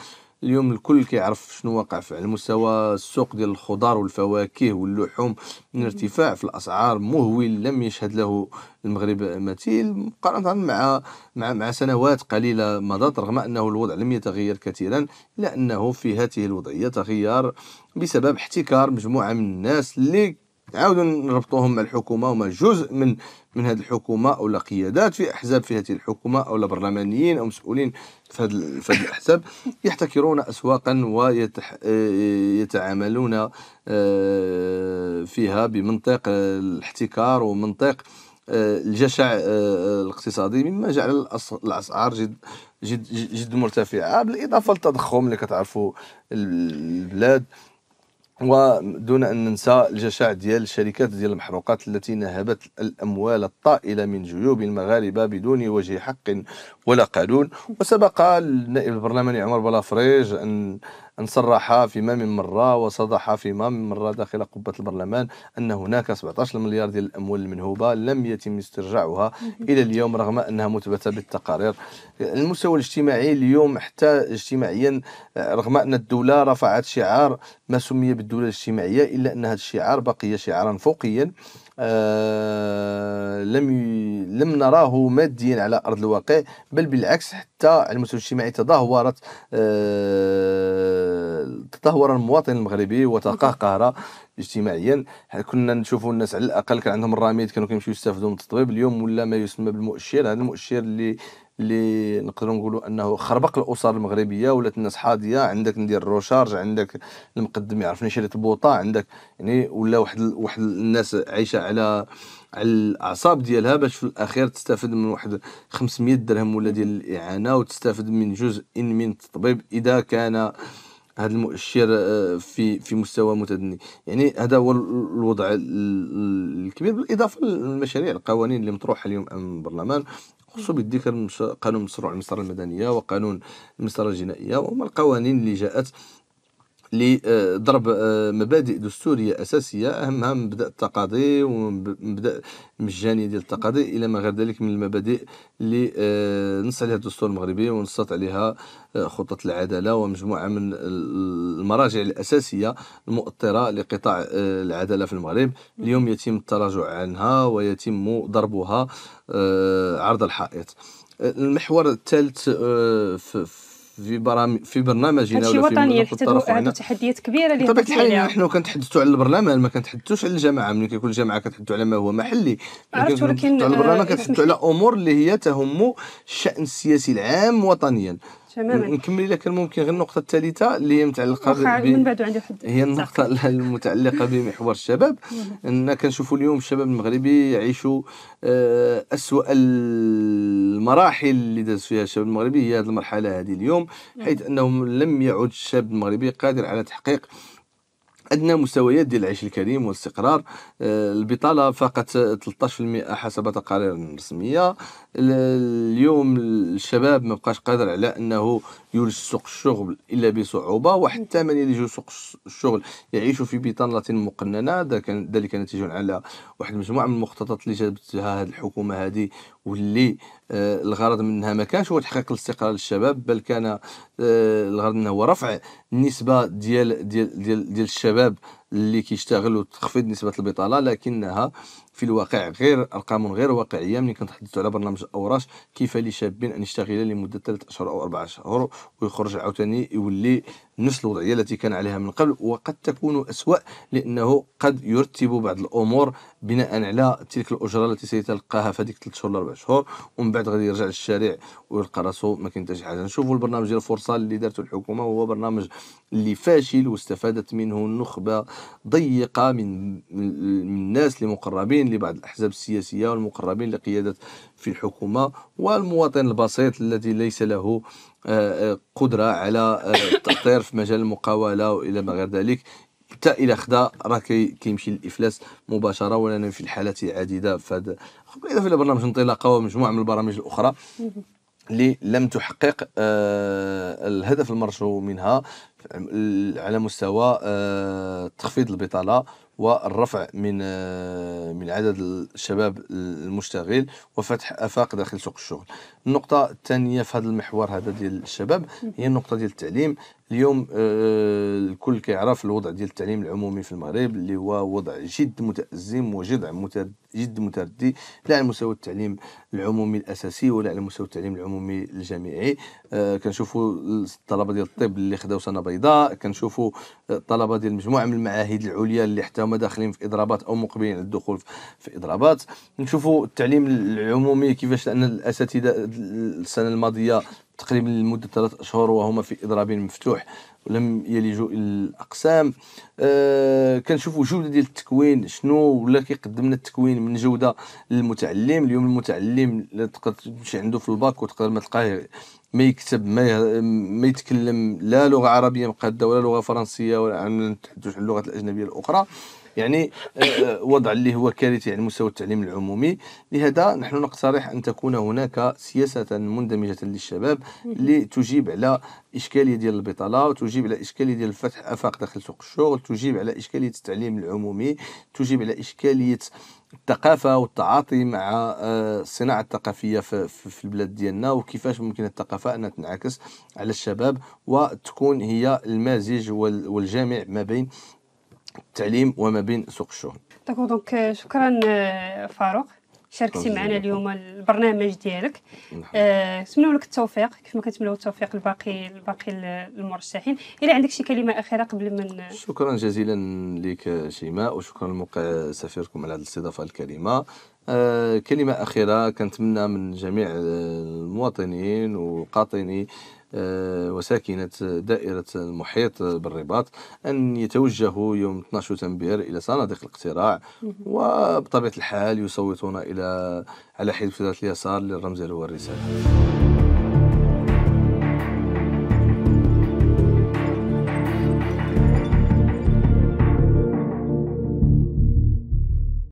اليوم الكل كيعرف شنو واقع في على مستوى السوق ديال الخضار والفواكه واللحوم من ارتفاع في الاسعار مهول لم يشهد له المغرب مثيل مقارنه مع مع مع سنوات قليله مضت رغم انه الوضع لم يتغير كثيرا الا انه في هذه الوضعيه تغير بسبب احتكار مجموعه من الناس اللي نعاودوا نربطوهم مع الحكومه هما جزء من من هذه الحكومه او قيادات في احزاب في هذه الحكومه او برلمانيين او مسؤولين في هذه في هذه الاحزاب يحتكرون اسواقا ويتعاملون آه، آه، فيها بمنطق الاحتكار ومنطق آه، الجشع الاقتصادي مما جعل الاسعار جد جد جد مرتفعه بالاضافه للتضخم اللي كتعرفوا البلاد ودون أن ننسى الجشع ديال الشركات ديال المحروقات التي نهبت الأموال الطائلة من جيوب المغاربة بدون وجه حق ولا قانون وسبق النائب البرلماني عمر بلافريج أن أن صرح فيما من مرة وصدح فيما من مرة داخل قبة البرلمان أن هناك 17 مليار ديال الأموال المنهوبة لم يتم استرجاعها إلى اليوم رغم أنها مثبتة بالتقارير المستوى الاجتماعي اليوم حتى اجتماعيا رغم أن الدولة رفعت شعار ما سمي بالدولة الاجتماعية إلا أن هذا الشعار بقي شعارا فوقيا آه، لم ي... لم نراه ماديا على ارض الواقع بل بالعكس حتى على المستوى الاجتماعي تدهورت آه، تدهور المواطن المغربي وتقهقر اجتماعيا كنا نشوفوا الناس على الاقل كان عندهم الراميد كانوا كيمشيو يستافدوا من التطبيب اليوم ولا ما يسمى بالمؤشر هذا المؤشر اللي اللي نقدروا نقولوا انه خربق الاسر المغربيه ولات الناس حاضيه عندك ندير روشارج عندك المقدم يعرفني شريط بوطه عندك يعني ولا واحد واحد الناس عايشه على على الاعصاب ديالها باش في الاخير تستافد من واحد 500 درهم ولا ديال الاعانه وتستافد من جزء من التطبيب اذا كان هذا المؤشر آه، في في مستوى متدني يعني هذا هو الوضع الكبير بالاضافه للمشاريع القوانين اللي مطروحه اليوم امام البرلمان خصو بيديك كان قانون مشروع المسطره المدنيه وقانون المسطره الجنائيه وهما القوانين اللي جاءت لضرب آه، مبادئ دستوريه اساسيه اهمها مبدا التقاضي ومبدا مجاني ديال التقاضي الى ما غير ذلك من المبادئ اللي آه، نص عليها الدستور المغربي ونصت عليها آه، خطه العداله ومجموعه من المراجع الاساسيه المؤطره لقطاع العداله في المغرب اليوم يتم التراجع عنها ويتم ضربها عرض الحائط المحور الثالث في في برامج في برنامجنا ولا وطني هذو تحديات كبيره اللي بطبيعه الحال نحن كنتحدثوا على البرنامج ما كنتحدثوش على الجماعه ملي كيكون الجماعه كتحدثوا على ما هو محلي عرفت ولكن على البرنامج آه، كتحدثوا على امور اللي هي تهم الشان السياسي العام وطنيا تماما نكمل اذا كان ممكن غير النقطه الثالثه اللي هي متعلقه من بعد عندي واحد هي النقطه المتعلقه بمحور الشباب ان كنشوفوا اليوم الشباب المغربي يعيشوا آه، اسوء المراحل اللي داز فيها الشباب المغربي هي هذه المرحله هذه اليوم نعم. حيث انهم لم يعد الشاب المغربي قادر على تحقيق ادنى مستويات ديال العيش الكريم والاستقرار آه، البطاله فقط 13% حسب تقارير رسميه اليوم الشباب ما بقاش قادر على انه يولج سوق الشغل الا بصعوبه وحتى من يلجوا سوق الشغل يعيشوا في بطانه مقننه ذلك نتيجه على واحد المجموعه من المخططات اللي جابتها هذه الحكومه هذه واللي آه الغرض منها ما كانش هو تحقيق الاستقرار للشباب بل كان آه الغرض منها هو رفع النسبه ديال ديال ديال, ديال الشباب اللي كيشتغل وتخفيض نسبه البطاله لكنها في الواقع غير ارقام غير واقعيه ملي كنتحدثوا على برنامج اوراس كيف لشاب ان يشتغل لمده 3 اشهر او 4 اشهر ويخرج عاوتاني يولي نفس الوضعية التي كان عليها من قبل وقد تكون أسوأ لأنه قد يرتب بعض الأمور بناء على تلك الأجرة التي سيتلقاها في هذيك 3 شهور ولا 4 شهور ومن بعد غادي يرجع للشارع ويلقى راسو ما كاين حتى شي حاجة نشوفوا البرنامج ديال الفرصة اللي دارته الحكومة وهو برنامج اللي فاشل واستفادت منه نخبة ضيقة من الناس المقربين لبعض الأحزاب السياسية والمقربين لقيادة في الحكومة والمواطن البسيط الذي ليس له آه، آه، قدره على التاطير آه، في مجال المقاوله والى ما غير ذلك حتى الى خدا راه كيمشي للافلاس مباشره ولا في الحالات عديده في هذا في برنامج انطلاقه ومجموعه من البرامج الاخرى اللي لم تحقق الهدف المرجو منها على مستوى تخفيض البطاله والرفع من آه، من عدد الشباب المشتغل وفتح افاق داخل سوق الشغل النقطه الثانيه في هذا المحور هذا ديال الشباب هي النقطه ديال التعليم اليوم آه، الكل كيعرف الوضع ديال التعليم العمومي في المغرب اللي هو وضع جد متأزم وجد جد متردي لا على مستوى التعليم العمومي الاساسي ولا على مستوى التعليم العمومي الجامعي آه، كنشوفوا الطلبه ديال الطب اللي خداو سنه بيضاء كنشوفوا الطلبه آه، ديال مجموعه من المعاهد العليا اللي حتى هما داخلين في اضرابات او مقبلين على الدخول في اضرابات نشوفوا التعليم العمومي كيفاش لان الاساتذه السنه الماضيه تقريبا لمدة ثلاثة أشهر وهما في إضراب مفتوح ولم يلجوا إلى الأقسام أه كنشوفوا جودة ديال التكوين شنو ولا لنا التكوين من جودة للمتعلم اليوم المتعلم تقدر تمشي عنده في الباك وتقدر ما تلقاه ما يكتب ما ما يتكلم لا لغه عربيه مقاده ولا لغه فرنسيه ولا عن اللغات عن الاجنبيه الاخرى يعني آه، آه، وضع اللي هو كارثي على يعني مستوى التعليم العمومي لهذا نحن نقترح أن تكون هناك سياسة مندمجة للشباب لتجيب على إشكالية ديال البطالة وتجيب على إشكالية ديال فتح آفاق داخل سوق الشغل تجيب على إشكالية التعليم العمومي تجيب على إشكالية الثقافة والتعاطي مع آه، الصناعة الثقافية في البلاد ديالنا وكيفاش ممكن الثقافة أنها تنعكس على الشباب وتكون هي المازج والجامع ما بين التعليم وما بين سوق الشغل دونك شكرا آه، فاروق شاركتي معنا اليوم البرنامج ديالك آه، نتمنوا لك التوفيق كيف ما كنتمنوا التوفيق لباقي الباقي المرشحين الى عندك شي كلمه اخيره قبل من آه، شكرا جزيلا لك شيماء وشكرا لموقع سفيركم على هذه الاستضافه الكريمه آه كلمة أخيرة كنتمنى من جميع المواطنين وقاطني آه، وساكنة دائرة المحيط بالرباط أن يتوجهوا يوم 12 تنبير إلى صناديق الاقتراع وبطبيعة الحال يصوتون إلى على حزب سدات اليسار للرمز والرسالة